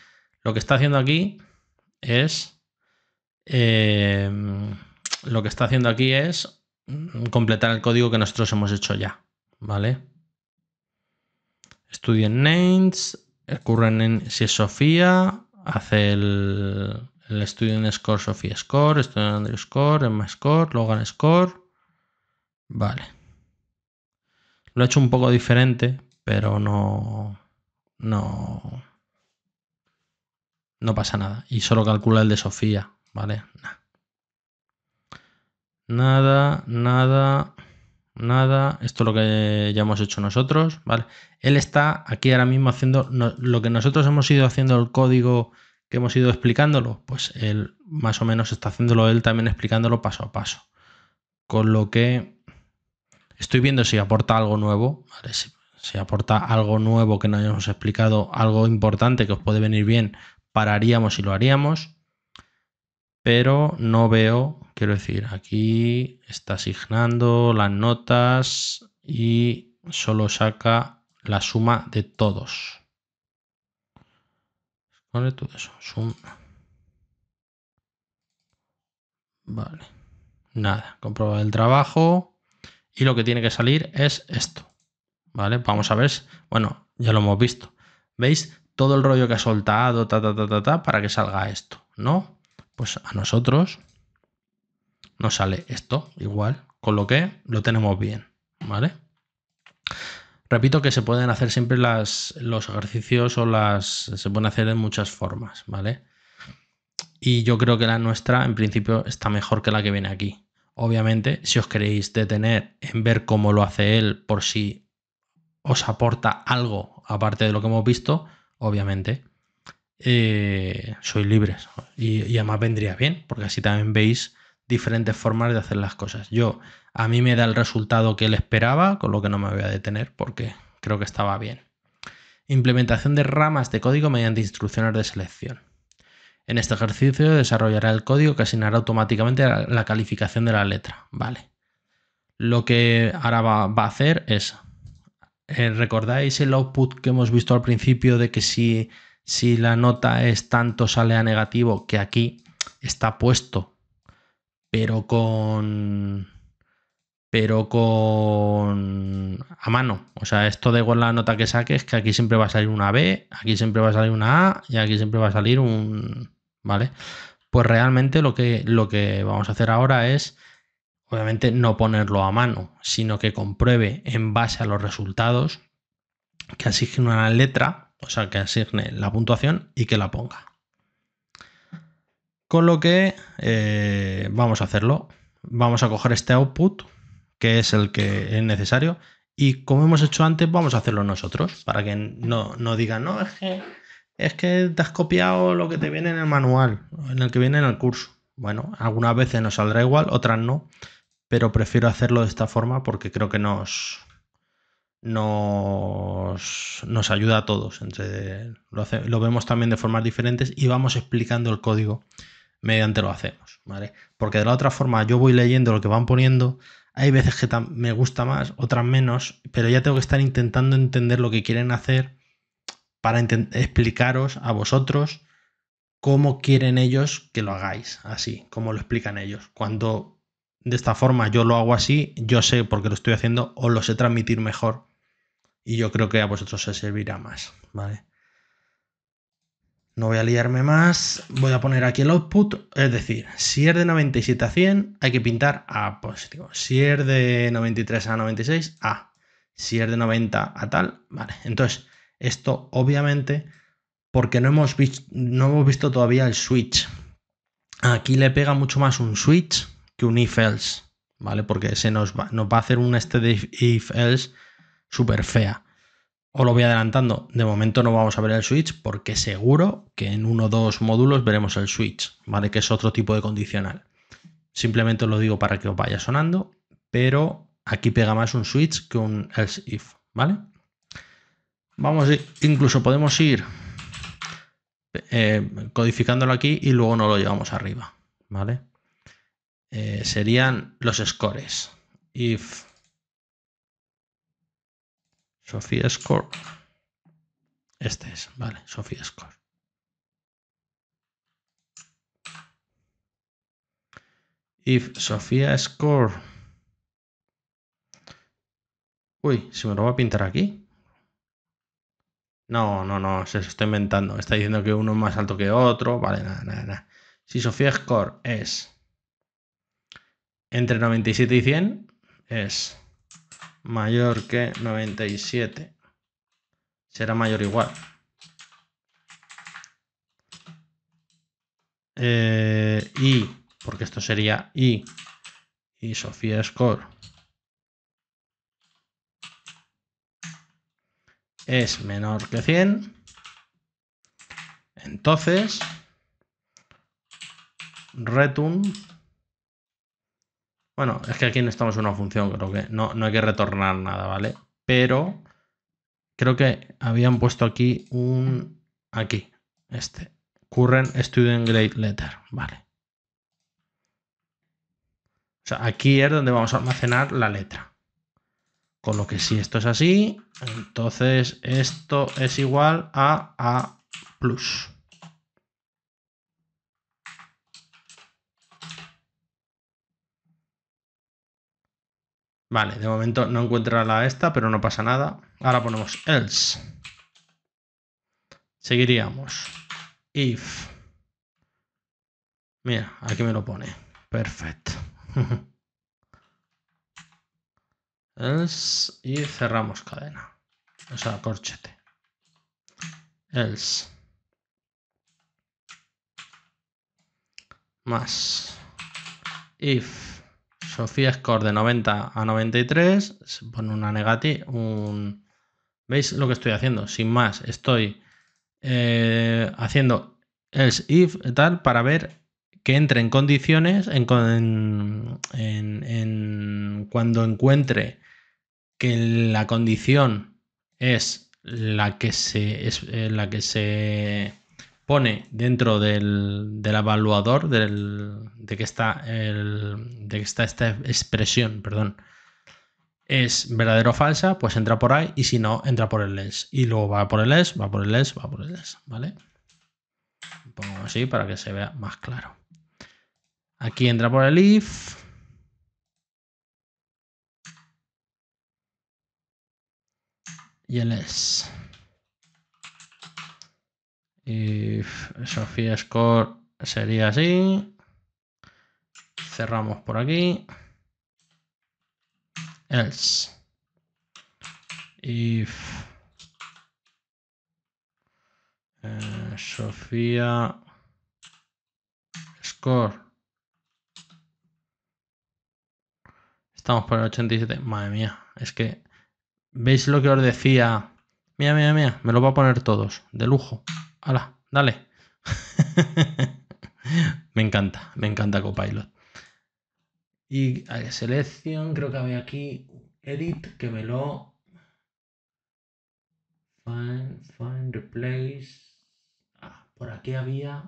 Lo que está haciendo aquí es. Em, lo que está haciendo aquí es mm, completar el código que nosotros hemos hecho ya. ¿Vale? en names, el en si es Sofía, hace el, el en score Sofía score, student underscore, Emma score, Logan score. Vale. Lo he hecho un poco diferente, pero no. No. No pasa nada. Y solo calcula el de Sofía, ¿vale? Nada, nada, nada. Esto es lo que ya hemos hecho nosotros, ¿vale? Él está aquí ahora mismo haciendo lo que nosotros hemos ido haciendo el código que hemos ido explicándolo. Pues él más o menos está haciéndolo él también explicándolo paso a paso. Con lo que estoy viendo si aporta algo nuevo, si aporta algo nuevo que no hayamos explicado, algo importante que os puede venir bien, pararíamos y lo haríamos, pero no veo, quiero decir, aquí está asignando las notas y solo saca la suma de todos. Vale, todo eso, Vale, nada, comproba el trabajo y lo que tiene que salir es esto. Vale, vamos a ver, bueno, ya lo hemos visto. ¿Veis? todo el rollo que ha soltado, ta, ta, ta, ta, para que salga esto, ¿no? Pues a nosotros nos sale esto igual, con lo que lo tenemos bien, ¿vale? Repito que se pueden hacer siempre las, los ejercicios o las... se pueden hacer en muchas formas, ¿vale? Y yo creo que la nuestra, en principio, está mejor que la que viene aquí. Obviamente, si os queréis detener en ver cómo lo hace él por si os aporta algo aparte de lo que hemos visto, obviamente, soy eh, sois libres. Y, además vendría bien, porque así también veis diferentes formas de hacer las cosas. Yo, a mí me da el resultado que él esperaba, con lo que no me voy a detener, porque creo que estaba bien. Implementación de ramas de código mediante instrucciones de selección. En este ejercicio desarrollará el código que asignará automáticamente la calificación de la letra. Vale. Lo que ahora va a hacer es eh, ¿recordáis el output que hemos visto al principio de que si, si la nota es tanto sale a negativo? Que aquí está puesto, pero con pero con a mano. O sea, esto de igual la nota que saques, que aquí siempre va a salir una B, aquí siempre va a salir una A y aquí siempre va a salir un... ¿Vale? Pues realmente lo que, lo que vamos a hacer ahora es obviamente no ponerlo a mano, sino que compruebe en base a los resultados que asigne una letra, o sea, que asigne la puntuación y que la ponga. Con lo que eh, vamos a hacerlo. Vamos a coger este output, que es el que es necesario, y como hemos hecho antes, vamos a hacerlo nosotros, para que no, digan, no, es que, es que te has copiado lo que te viene en el manual, en el que viene en el curso. Bueno, algunas veces nos saldrá igual, otras no pero prefiero hacerlo de esta forma porque creo que nos, nos, nos ayuda a todos. Entre, lo, lo, vemos también de formas diferentes y vamos explicando el código mediante lo hacemos, ¿vale? Porque de la otra forma yo voy leyendo lo que van poniendo, hay veces que me gusta más, otras menos, pero ya tengo que estar intentando entender lo que quieren hacer para explicaros a vosotros cómo quieren ellos que lo hagáis, así como lo explican ellos. Cuando de esta forma, yo lo hago así, yo sé por qué lo estoy haciendo, o lo sé transmitir mejor. Y yo creo que a vosotros se servirá más, ¿vale? No voy a liarme más, voy a poner aquí el output, es decir, si es de 97 a 100 hay que pintar a positivo, si es de 93 a 96 a, si es de 90 a tal, vale. Entonces, esto obviamente porque no hemos, no hemos visto todavía el switch. Aquí le pega mucho más un switch que un if else, ¿vale? Porque se nos va, nos va a hacer un este if else súper fea. Os lo voy adelantando, de momento no vamos a ver el switch porque seguro que en uno o dos módulos veremos el switch, ¿vale? Que es otro tipo de condicional. Simplemente os lo digo para que os vaya sonando, pero aquí pega más un switch que un else if, ¿vale? Vamos, incluso podemos ir eh, codificándolo aquí y luego no lo llevamos arriba, ¿vale? Eh, serían los scores. If Sofía score. Este es, vale, Sofía score. If Sofía score. Uy, si me lo va a pintar aquí. No, no, no, se lo estoy inventando. Está diciendo que uno es más alto que otro. Vale, nada, nada, nada. Si Sofía Score es entre 97 y 100 es mayor que 97. Será mayor o igual. y, eh, porque esto sería y, y Sofía Score es menor que 100. Entonces, retum bueno, es que aquí necesitamos una función, creo que no, no hay que retornar nada, ¿vale? Pero creo que habían puesto aquí un... Aquí, este. Current Student Grade Letter, ¿vale? O sea, aquí es donde vamos a almacenar la letra. Con lo que si esto es así, entonces esto es igual a A plus. Vale, de momento no encuentra la esta, pero no pasa nada. Ahora ponemos else. Seguiríamos. If. Mira, aquí me lo pone. Perfecto. else y cerramos cadena. O sea, corchete. Else. Más. If Sofía Score de 90 a 93, se pone una negativa. un... ¿Veis lo que estoy haciendo? Sin más, estoy eh, haciendo else if tal para ver que entre en condiciones en, cuando encuentre que la condición es la que se es, eh, la que se pone dentro del, evaluador de que está, de está esta expresión, perdón, es verdadero o falsa, pues entra por ahí y si no, entra por el less. Y luego va por el es, va por el less, va por el less, ¿vale? Pongo así para que se vea más claro. Aquí entra por el if. Y el else. IF Sofía Score sería así. Cerramos por aquí. Else. If. Eh, Sofía. Score. Estamos por el 87. Madre mía. Es que. ¿Veis lo que os decía? Mira, mira, mira. Me lo va a poner todos. De lujo. Hala, dale. me encanta, me encanta Copilot. Y selección, creo que había aquí edit que me lo. Find, find, replace. Ah, por aquí había.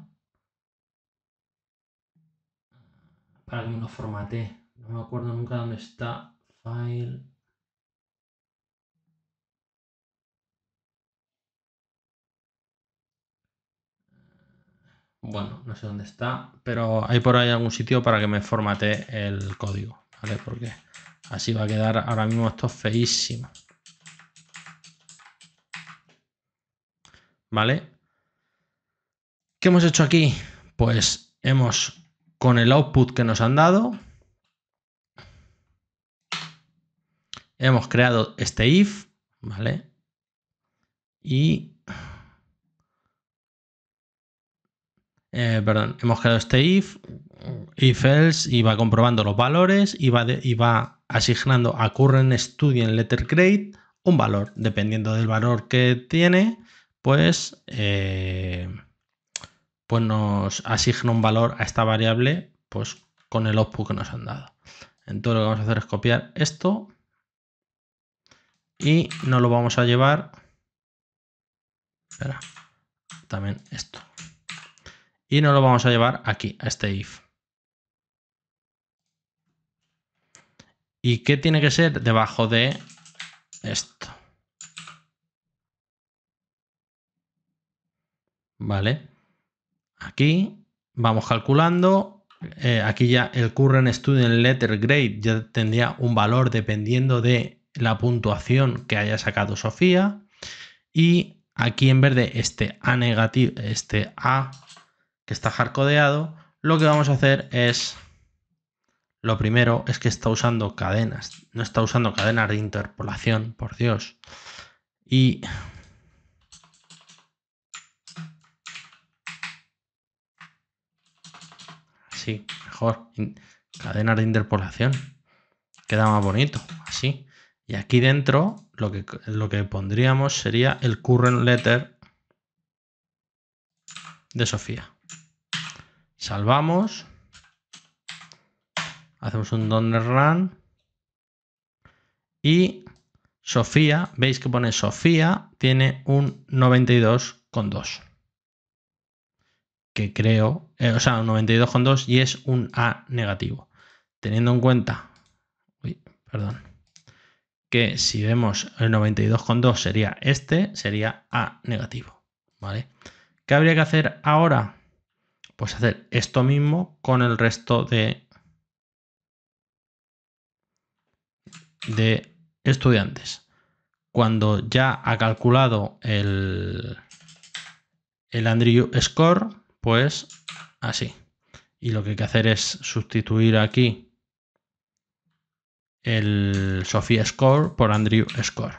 Ah, para que me lo formate. No me acuerdo nunca dónde está. File. Bueno, no sé dónde está, pero hay por ahí algún sitio para que me formate el código, ¿vale? Porque así va a quedar ahora mismo esto feísimo. ¿Vale? ¿Qué hemos hecho aquí? Pues hemos, con el output que nos han dado, hemos creado este if, ¿vale? Y Eh, perdón, hemos creado este if, if else, y va comprobando los valores y va, asignando a current en letter grade un valor. Dependiendo del valor que tiene, pues, eh, pues nos asigna un valor a esta variable pues, con el output que nos han dado. Entonces lo que vamos a hacer es copiar esto y nos lo vamos a llevar también esto y nos lo vamos a llevar aquí, a este if. ¿Y qué tiene que ser debajo de esto? Vale. Aquí vamos calculando. Eh, aquí ya el current student letter grade ya tendría un valor dependiendo de la puntuación que haya sacado Sofía. Y aquí en verde este A negativo, este A que está hardcodeado, lo que vamos a hacer es, lo primero es que está usando cadenas, no está usando cadenas de interpolación, por Dios. Y así, mejor, cadenas de interpolación, queda más bonito, así. Y aquí dentro lo que, lo que pondríamos sería el current letter de Sofía. Salvamos. Hacemos un donner run. Y Sofía, veis que pone Sofía, tiene un 92,2. Que creo, eh, o sea, un 92,2 y es un A negativo. Teniendo en cuenta, perdón, que si vemos el 92,2 sería este, sería A negativo. ¿Vale? ¿Qué habría que hacer ahora? pues hacer esto mismo con el resto de, de estudiantes. Cuando ya ha calculado el, el Andrew Score, pues así. Y lo que hay que hacer es sustituir aquí el Sofía Score por Andrew Score.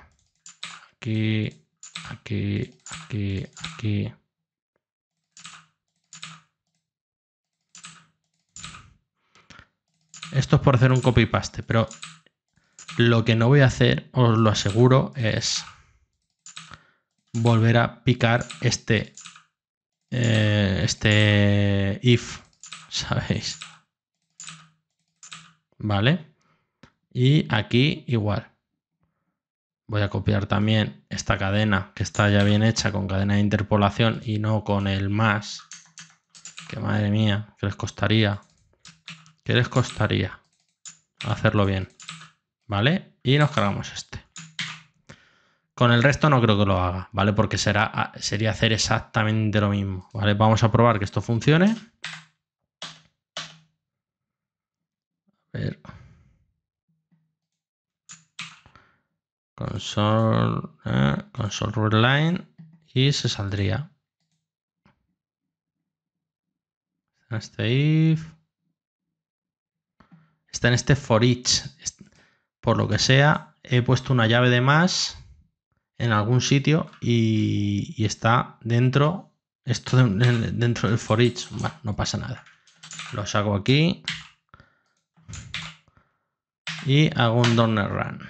Aquí, aquí, aquí, aquí. Esto es por hacer un copy paste, pero lo que no voy a hacer, os lo aseguro, es volver a picar este, eh, este if, ¿sabéis? ¿Vale? Y aquí igual. Voy a copiar también esta cadena que está ya bien hecha con cadena de interpolación y no con el más. Que madre mía, que les costaría les costaría hacerlo bien. ¿Vale? Y nos cargamos este. Con el resto no creo que lo haga, ¿vale? Porque será, ah, sería hacer exactamente lo mismo, ¿vale? Vamos a probar que esto funcione. A ver. Console, eh, y se saldría. Este if está en este for each. Por lo que sea, he puesto una llave de más en algún sitio y, está dentro, esto dentro del for each. no pasa nada. Lo saco aquí y hago un donner run.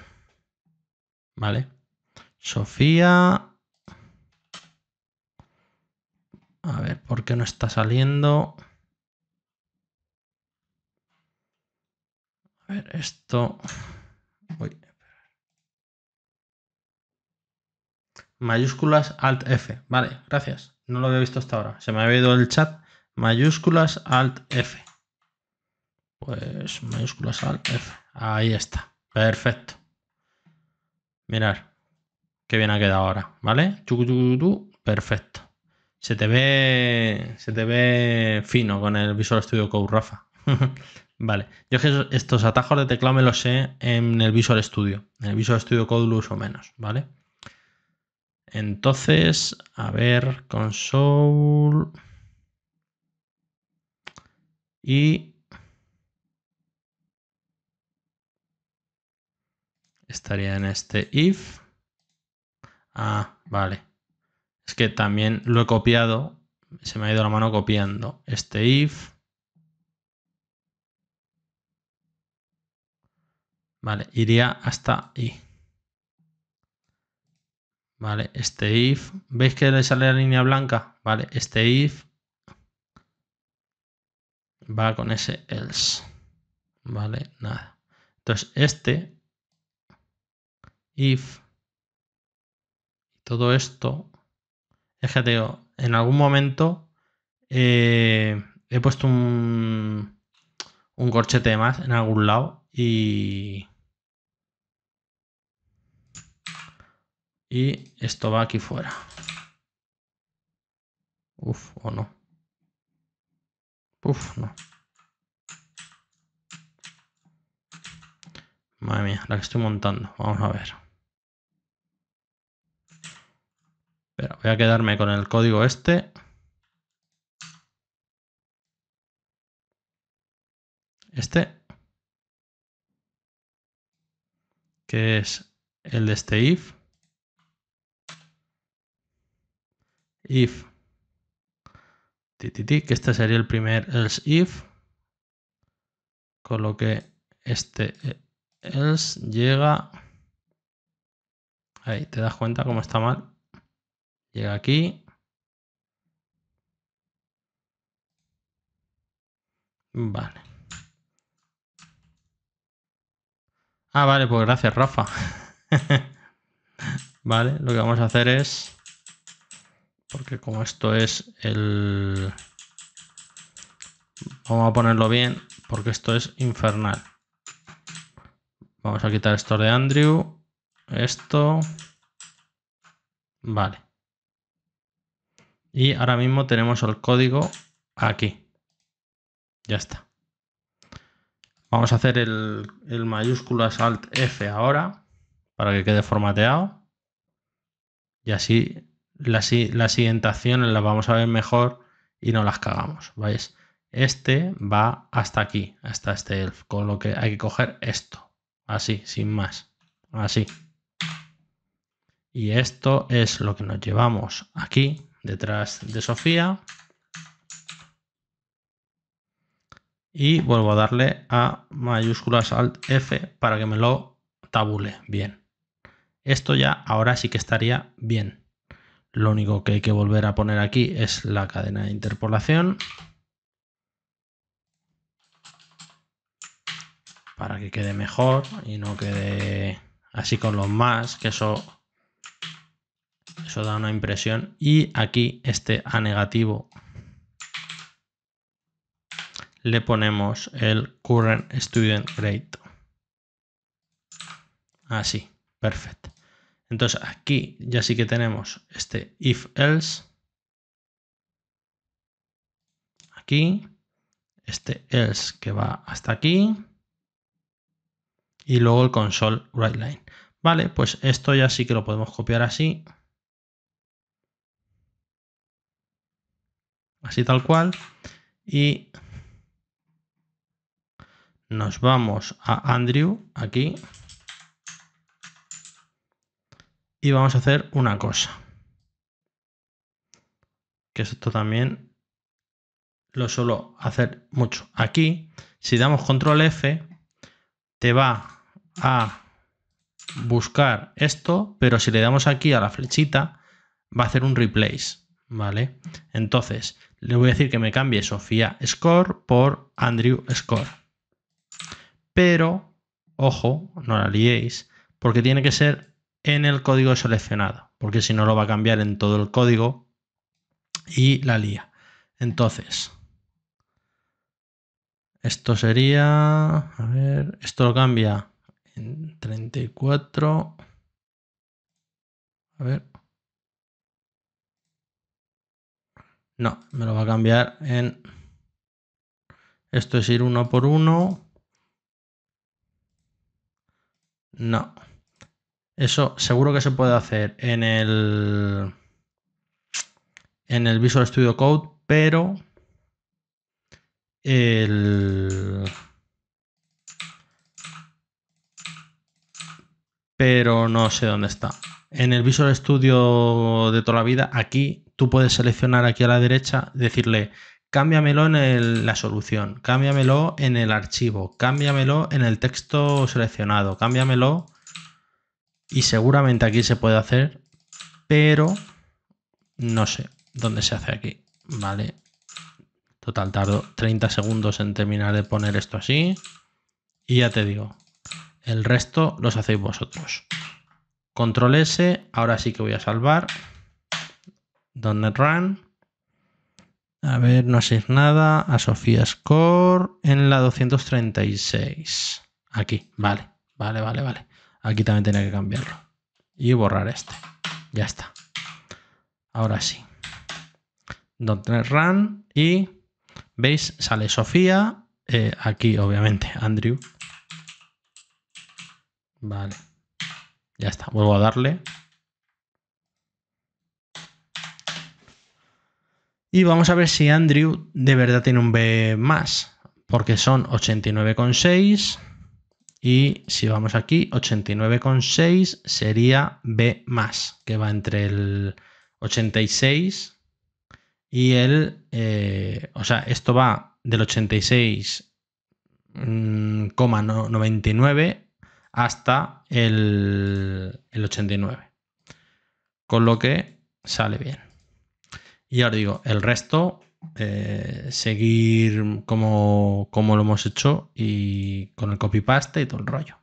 Vale. Sofía. A ver, ¿por qué no está saliendo? A ver, esto... Mayúsculas Alt F. Vale, gracias. No lo había visto hasta ahora. Se me ha ido el chat. Mayúsculas Alt F. Pues mayúsculas Alt F. Ahí está. Perfecto. Mirar. Qué bien ha quedado ahora. ¿Vale? Perfecto. Se te ve. Se te ve fino con el Visual Studio Code, Rafa. Vale, yo que estos atajos de teclado me los sé en el Visual Studio, en el Visual Studio Code o menos, ¿vale? Entonces, a ver, console y estaría en este if. Ah, vale. Es que también lo he copiado, se me ha ido la mano copiando este if Vale, iría hasta i. Vale, este if. ¿Veis que le sale la línea blanca? Vale, este if va con ese else. Vale, nada. Entonces, este if todo esto es que te digo, en algún momento eh, he puesto un, un corchete de más en algún lado y, Y esto va aquí fuera. Uf, o no. Uf, no. Madre mía, la que estoy montando. Vamos a ver. Pero voy a quedarme con el código este. Este. Que es el de este if. if que este sería el primer else if con lo que este eh, else llega ahí te das cuenta cómo está mal llega aquí vale ah vale pues gracias Rafa vale lo que vamos a hacer es porque como esto es el... Vamos a ponerlo bien, porque esto es infernal. Vamos a quitar esto de Andrew, esto... Vale. Y ahora mismo tenemos el código aquí. Ya está. Vamos a hacer el, el mayúsculas Alt F ahora, para que quede formateado. Y así las, siguientes las vamos a ver mejor y no las cagamos, ¿veis? Este va hasta aquí, hasta este elf, con lo que hay que coger esto, así, sin más, así. Y esto es lo que nos llevamos aquí, detrás de Sofía. Y vuelvo a darle a mayúsculas Alt F para que me lo tabule bien. Esto ya ahora sí que estaría bien. Lo único que hay que volver a poner aquí es la cadena de interpolación para que quede mejor y no quede así con los más, que eso, eso da una impresión. Y aquí este A negativo le ponemos el current student Rate. Así, perfecto. Entonces aquí ya sí que tenemos este if else. Aquí. Este else que va hasta aquí. Y luego el console write line. Vale, pues esto ya sí que lo podemos copiar así. Así tal cual. Y nos vamos a Andrew aquí. Y vamos a hacer una cosa. Que esto también lo suelo hacer mucho. Aquí, si damos control F, te va a buscar esto, pero si le damos aquí a la flechita, va a hacer un replace. ¿Vale? Entonces, le voy a decir que me cambie Sofía Score por Andrew Score. Pero, ojo, no la liéis, porque tiene que ser en el código seleccionado, porque si no lo va a cambiar en todo el código y la lía. Entonces, esto sería, a ver, esto lo cambia en 34. A ver. No, me lo va a cambiar en... Esto es ir uno por uno. No. Eso seguro que se puede hacer en el, en el Visual Studio Code, pero Pero no sé dónde está. En el Visual Studio de toda la vida, aquí tú puedes seleccionar aquí a la derecha, decirle cámbiamelo en la solución, cámbiamelo en el archivo, cámbiamelo en el texto seleccionado, cámbiamelo y seguramente aquí se puede hacer, pero no sé dónde se hace aquí. Vale. Total, tardo 30 segundos en terminar de poner esto así. Y ya te digo, el resto los hacéis vosotros. Control S, ahora sí que voy a salvar. donde Run. A ver, no sé nada. A Sofía Score en la 236. Aquí, vale, vale, vale, vale. Aquí también tenía que cambiarlo. Y borrar este. Ya está. Ahora sí. .NET Run y veis, sale Sofía. Eh, aquí, obviamente, Andrew. Vale. Ya está. Vuelvo a darle. Y vamos a ver si Andrew de verdad tiene un B más, porque son 89,6. Y si vamos aquí, 89,6 sería B, que va entre el 86 y el. Eh, o sea, esto va del 86,99 mm, hasta el, el 89. Con lo que sale bien. Y ahora digo, el resto eh, seguir como, como lo hemos hecho y con el copy-paste y todo el rollo.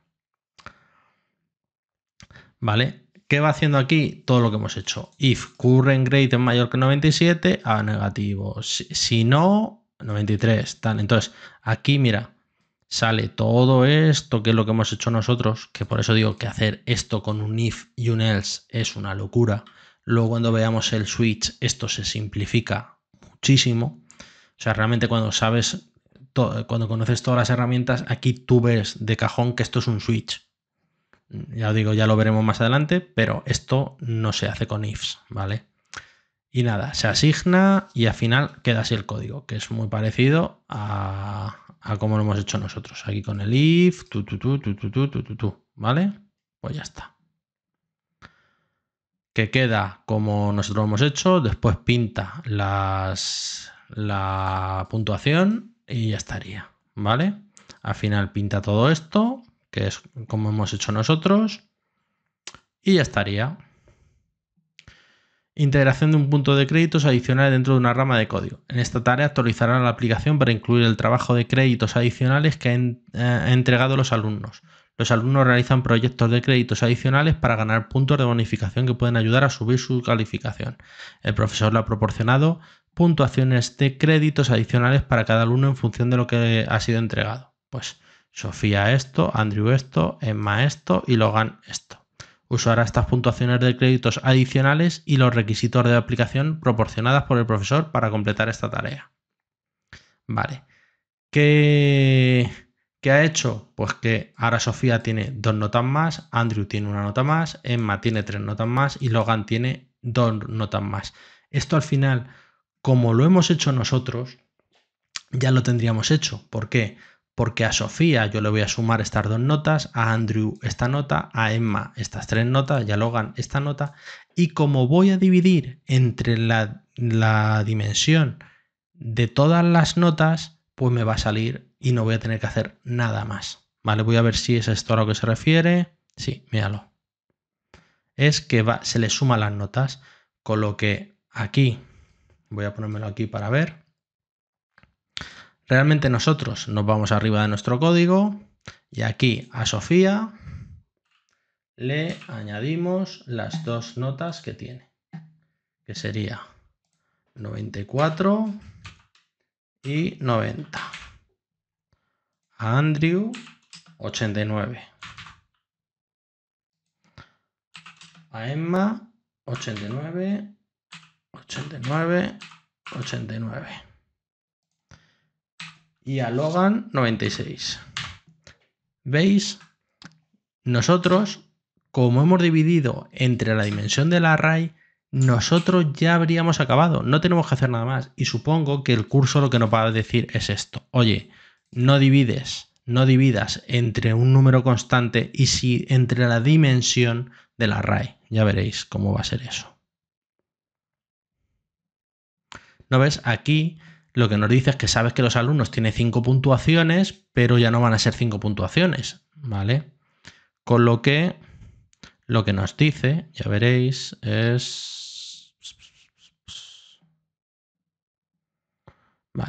¿Vale? ¿Qué va haciendo aquí? Todo lo que hemos hecho. If current grade es mayor que 97, a negativo. Si, no, 93. tal. Entonces, aquí mira, sale todo esto que es lo que hemos hecho nosotros, que por eso digo que hacer esto con un if y un else es una locura. Luego cuando veamos el switch, esto se simplifica muchísimo. O sea, realmente cuando sabes, cuando conoces todas las herramientas, aquí tú ves de cajón que esto es un switch. Ya os digo, ya lo veremos más adelante, pero esto no se hace con ifs, ¿vale? Y nada, se asigna y al final queda así el código, que es muy parecido a, a como lo hemos hecho nosotros. Aquí con el if, tú tú tu, tu, tu, tu, tu, tu, ¿vale? Pues ya está que queda como nosotros hemos hecho, después pinta las, la puntuación y ya estaría, ¿vale? Al final pinta todo esto, que es como hemos hecho nosotros, y ya estaría. Integración de un punto de créditos adicional dentro de una rama de código. En esta tarea actualizará la aplicación para incluir el trabajo de créditos adicionales que han eh, entregado los alumnos. Los alumnos realizan proyectos de créditos adicionales para ganar puntos de bonificación que pueden ayudar a subir su calificación. El profesor le ha proporcionado puntuaciones de créditos adicionales para cada alumno en función de lo que ha sido entregado. Pues Sofía esto, Andrew esto, Emma esto y Logan esto. Usará estas puntuaciones de créditos adicionales y los requisitos de aplicación proporcionadas por el profesor para completar esta tarea. Vale. Que... ¿Qué ha hecho? Pues que ahora Sofía tiene dos notas más, Andrew tiene una nota más, Emma tiene tres notas más y Logan tiene dos notas más. Esto al final, como lo hemos hecho nosotros, ya lo tendríamos hecho. ¿Por qué? Porque a Sofía yo le voy a sumar estas dos notas, a Andrew esta nota, a Emma estas tres notas y a Logan esta nota. Y como voy a dividir entre la, la dimensión de todas las notas, pues me va a salir y no voy a tener que hacer nada más. ¿Vale? Voy a ver si es esto a lo que se refiere. Sí, míralo. Es que se le suma las notas, con lo que aquí, voy a ponérmelo aquí para ver. Realmente nosotros nos vamos arriba de nuestro código y aquí a Sofía le añadimos las dos notas que tiene, que sería 94 y 90. Andrew 89. A Emma 89, 89, 89. Y a Logan 96. ¿Veis? Nosotros, como hemos dividido entre la dimensión del array, nosotros ya habríamos acabado. No tenemos que hacer nada más. Y supongo que el curso lo que nos va a decir es esto. Oye, no divides, no dividas entre un número constante y si entre la dimensión del array. Ya veréis cómo va a ser eso. ¿No ves? Aquí lo que nos dice es que sabes que los alumnos tienen cinco puntuaciones, pero ya no van a ser cinco puntuaciones, ¿vale? Con lo que lo que nos dice, ya veréis, es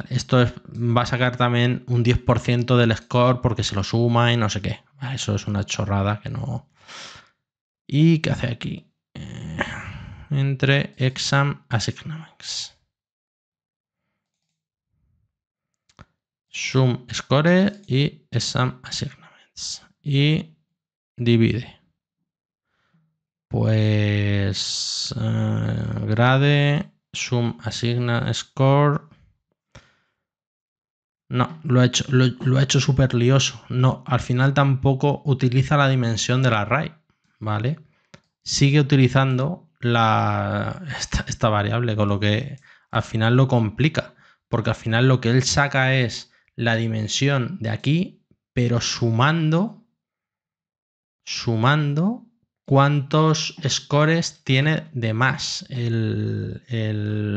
esto va a sacar también un 10% del score porque se lo suma y no sé qué. eso es una chorrada que no. ¿Y qué hace aquí? Eh, entre exam assignments. Sum score y exam assignments. Y divide. Pues eh, grade, sum asigna score no, lo ha hecho, lo, hecho súper lioso. No, al final tampoco utiliza la dimensión del array, ¿vale? Sigue utilizando la, esta, variable, con lo que al final lo complica, porque al final lo que él saca es la dimensión de aquí, pero sumando, sumando cuántos scores tiene de más el,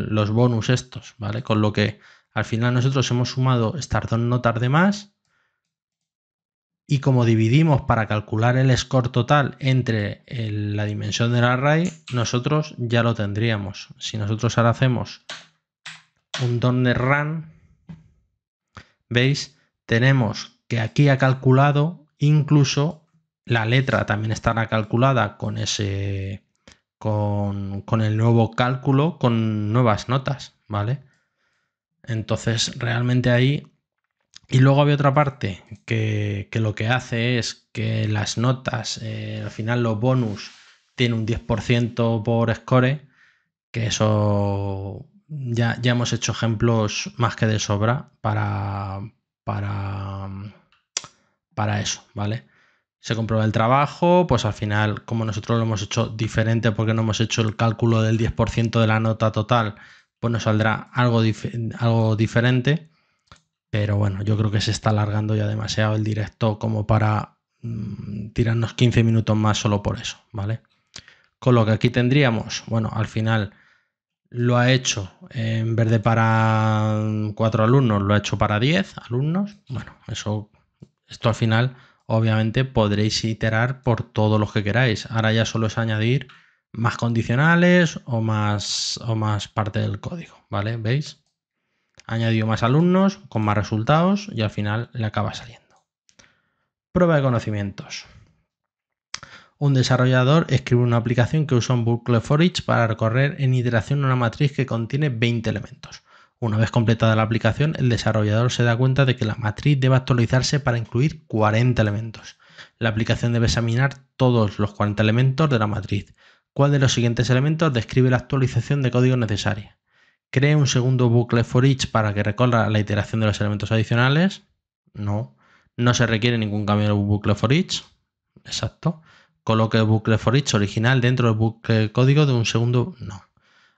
los bonus estos, ¿vale? Con lo que al final nosotros hemos sumado estas dos notas de más y como dividimos para calcular el score total entre la dimensión del array, nosotros ya lo tendríamos. Si nosotros ahora hacemos un donde run, veis, tenemos que aquí ha calculado incluso la letra también estará calculada con ese con el nuevo cálculo con nuevas notas, ¿vale? Entonces, realmente ahí... Y luego había otra parte que, lo que hace es que las notas, eh, al final los bonus, tienen un 10% por score, que eso ya, hemos hecho ejemplos más que de sobra para, para, para eso, ¿vale? se comprueba el trabajo, pues al final, como nosotros lo hemos hecho diferente porque no hemos hecho el cálculo del 10% de la nota total, pues nos saldrá algo, algo diferente. Pero bueno, yo creo que se está alargando ya demasiado el directo como para mm, tirarnos 15 minutos más solo por eso, ¿vale? Con lo que aquí tendríamos, bueno, al final lo ha hecho en verde para mm, cuatro alumnos, lo ha hecho para 10 alumnos. Bueno, eso, esto al final, obviamente podréis iterar por todos los que queráis. Ahora ya solo es añadir más condicionales o más, o más parte del código, ¿vale? ¿Veis? Añadido más alumnos con más resultados y al final le acaba saliendo. Prueba de conocimientos. Un desarrollador escribe una aplicación que usa un bucle for each para recorrer en iteración una matriz que contiene 20 elementos. Una vez completada la aplicación, el desarrollador se da cuenta de que la matriz debe actualizarse para incluir 40 elementos. La aplicación debe examinar todos los 40 elementos de la matriz, ¿Cuál de los siguientes elementos describe la actualización de código necesaria? ¿Cree un segundo bucle for each para que recorra la iteración de los elementos adicionales? No. No se requiere ningún cambio de bucle for each. Exacto. Coloque el bucle for each original dentro del bucle código de un segundo. No.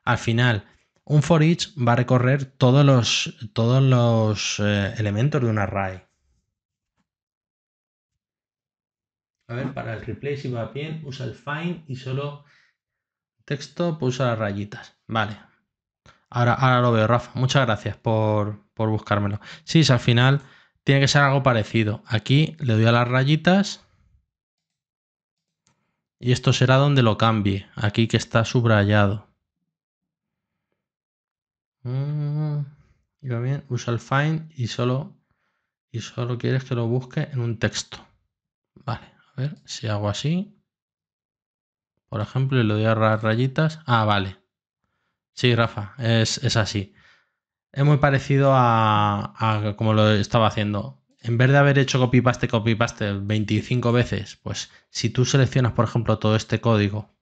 Al final, un for each va a recorrer todos los, todos los eh, elementos de un array. A ver, para el replay si va bien, usa el find y solo Texto, pues las rayitas. Vale. Ahora, ahora lo veo, Rafa. Muchas gracias por, por buscármelo. Sí, al final tiene que ser algo parecido. Aquí le doy a las rayitas. Y esto será donde lo cambie. Aquí que está subrayado. Y mm, va bien. Usa el find y solo, y solo quieres que lo busque en un texto. Vale, a ver si hago así por ejemplo, y le doy a las rayitas. Ah, vale. Sí, Rafa, es, así. Es muy parecido a, como lo estaba haciendo. En vez de haber hecho copy-paste, copy-paste 25 veces, pues si tú seleccionas, por ejemplo, todo este código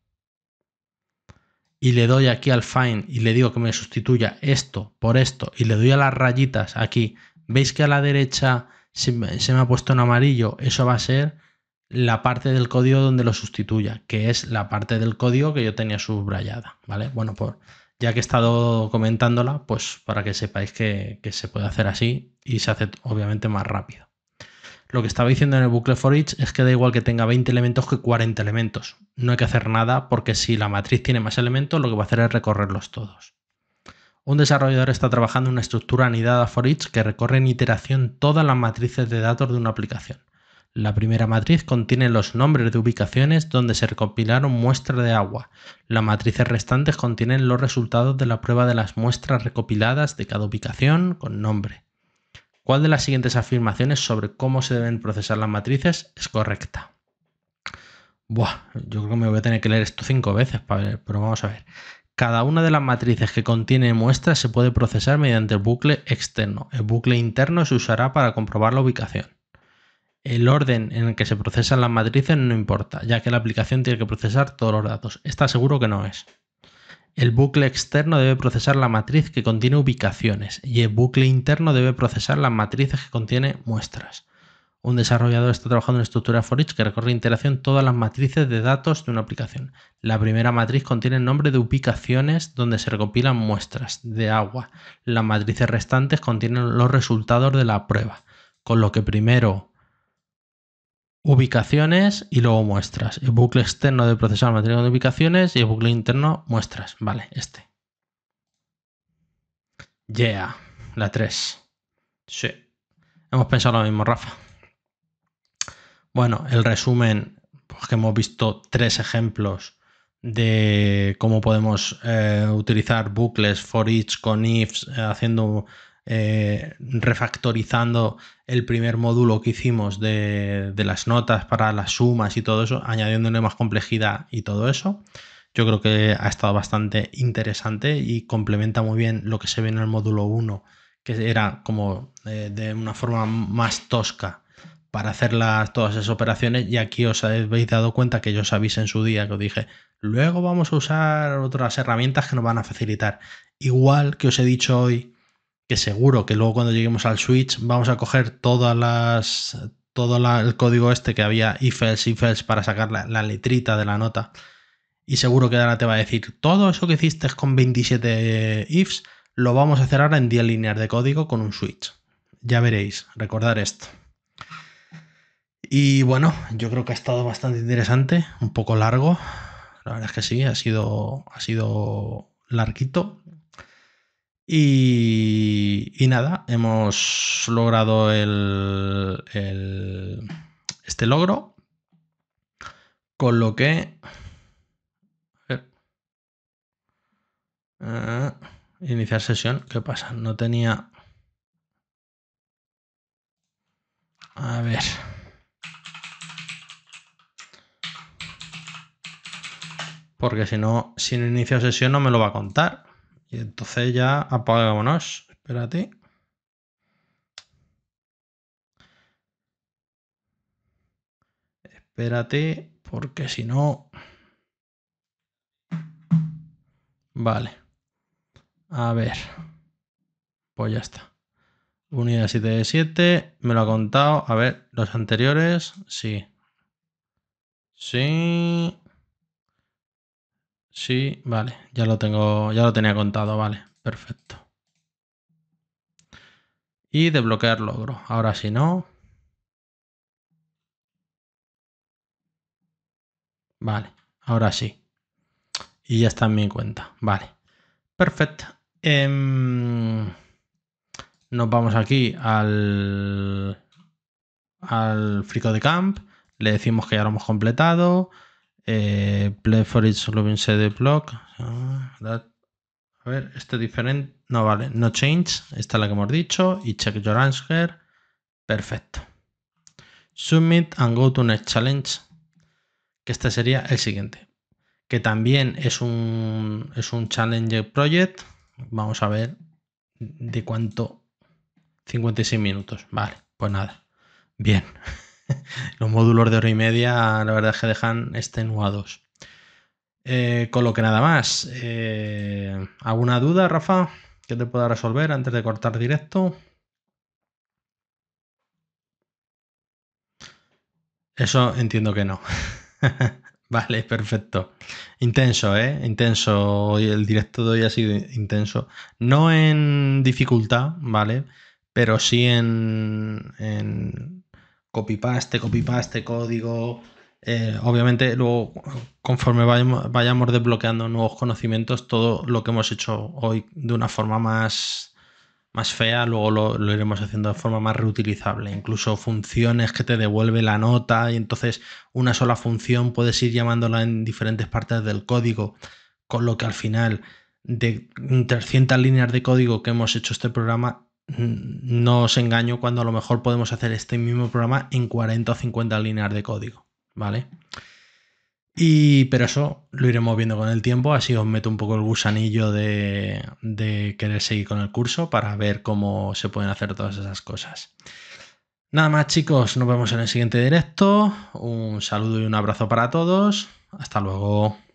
y le doy aquí al find y le digo que me sustituya esto por esto y le doy a las rayitas aquí, veis que a la derecha se me ha puesto en amarillo, eso va a ser la parte del código donde lo sustituya, que es la parte del código que yo tenía subrayada, ¿vale? Bueno, por, ya que he estado comentándola, pues para que sepáis que, que se puede hacer así y se hace obviamente más rápido. Lo que estaba diciendo en el bucle for each es que da igual que tenga 20 elementos que 40 elementos. No hay que hacer nada porque si la matriz tiene más elementos, lo que va a hacer es recorrerlos todos. Un desarrollador está trabajando en una estructura anidada for each que recorre en iteración todas las matrices de datos de una aplicación. La primera matriz contiene los nombres de ubicaciones donde se recopilaron muestras de agua. Las matrices restantes contienen los resultados de la prueba de las muestras recopiladas de cada ubicación con nombre. ¿Cuál de las siguientes afirmaciones sobre cómo se deben procesar las matrices es correcta? Buah, yo creo que me voy a tener que leer esto cinco veces, para ver, pero vamos a ver. Cada una de las matrices que contiene muestras se puede procesar mediante el bucle externo. El bucle interno se usará para comprobar la ubicación. El orden en el que se procesan las matrices no importa, ya que la aplicación tiene que procesar todos los datos. Está seguro que no es. El bucle externo debe procesar la matriz que contiene ubicaciones y el bucle interno debe procesar las matrices que contiene muestras. Un desarrollador está trabajando en una estructura for each que recorre interacción todas las matrices de datos de una aplicación. La primera matriz contiene el nombre de ubicaciones donde se recopilan muestras de agua. Las matrices restantes contienen los resultados de la prueba, con lo que primero ubicaciones y luego muestras. El bucle externo del procesador material de ubicaciones y el bucle interno muestras. Vale, este. Yeah, la 3. Sí. Hemos pensado lo mismo, Rafa. Bueno, el resumen, pues que hemos visto tres ejemplos de cómo podemos eh, utilizar bucles for each con ifs, eh, haciendo eh, refactorizando el primer módulo que hicimos de, las notas para las sumas y todo eso, añadiéndole más complejidad y todo eso. Yo creo que ha estado bastante interesante y complementa muy bien lo que se ve en el módulo 1, que era como eh, de una forma más tosca para hacer las, todas esas operaciones y aquí os habéis dado cuenta que yo os avisé en su día que os dije, luego vamos a usar otras herramientas que nos van a facilitar. Igual que os he dicho hoy seguro que luego cuando lleguemos al Switch vamos a coger todas las todo el código este que había ifels, else para sacar la, letrita de la nota y seguro que ahora te va a decir todo eso que hiciste con 27 ifs lo vamos a hacer ahora en 10 líneas de código con un switch. Ya veréis, recordar esto. Y bueno, yo creo que ha estado bastante interesante, un poco largo. La verdad es que sí, ha sido, ha sido larguito, y, nada, hemos logrado el, este logro. Con lo que... a ver, ah, iniciar sesión. ¿Qué pasa? No tenía... A ver. Porque si no, si no inicio sesión no me lo va a contar. Y entonces ya apagámonos. Espérate. Espérate, porque si no... Vale. A ver. Pues ya está. Unidad 7 de 7. Me lo ha contado. A ver, los anteriores. Sí. Sí. Sí, vale, ya lo tengo, ya lo tenía contado, vale, perfecto. Y desbloquear logro. Ahora sí, no. Vale, ahora sí. Y ya está en mi cuenta. Vale, perfecto. Em, nos vamos aquí al, al Frico de Camp. Le decimos que ya lo hemos completado. Eh, play for it Loving CD block. Ah, a ver, este diferente. No vale, no change. Esta es la que hemos dicho. Y check your answer. Perfecto. Submit and go to next challenge. Que este sería el siguiente. Que también es un, es un challenge project. Vamos a ver de cuánto. 56 minutos. Vale, pues nada. Bien. los módulos de hora y media, la verdad es que dejan extenuados. Eh, con lo que nada más. Eh, ¿Alguna duda, Rafa, que te pueda resolver antes de cortar directo? Eso entiendo que no. vale, perfecto. Intenso, ¿eh? Intenso. Hoy el directo de hoy ha sido intenso. No en dificultad, ¿vale? Pero sí en, en copy-paste, copy-paste código. Eh, obviamente, luego, conforme vayamos, desbloqueando nuevos conocimientos, todo lo que hemos hecho hoy de una forma más, más fea, luego lo, iremos haciendo de forma más reutilizable. Incluso funciones que te devuelve la nota, y entonces una sola función puedes ir llamándola en diferentes partes del código, con lo que al final de 300 líneas de código que hemos hecho este programa, Mm, no os engaño cuando a lo mejor podemos hacer este mismo programa en 40 o 50 líneas de código, ¿vale? Y, pero eso lo iremos viendo con el tiempo, así os meto un poco el gusanillo de querer seguir con el curso para ver cómo se pueden hacer todas esas cosas. Nada más chicos, nos vemos en el siguiente directo. Un saludo y un abrazo para todos. Hasta luego.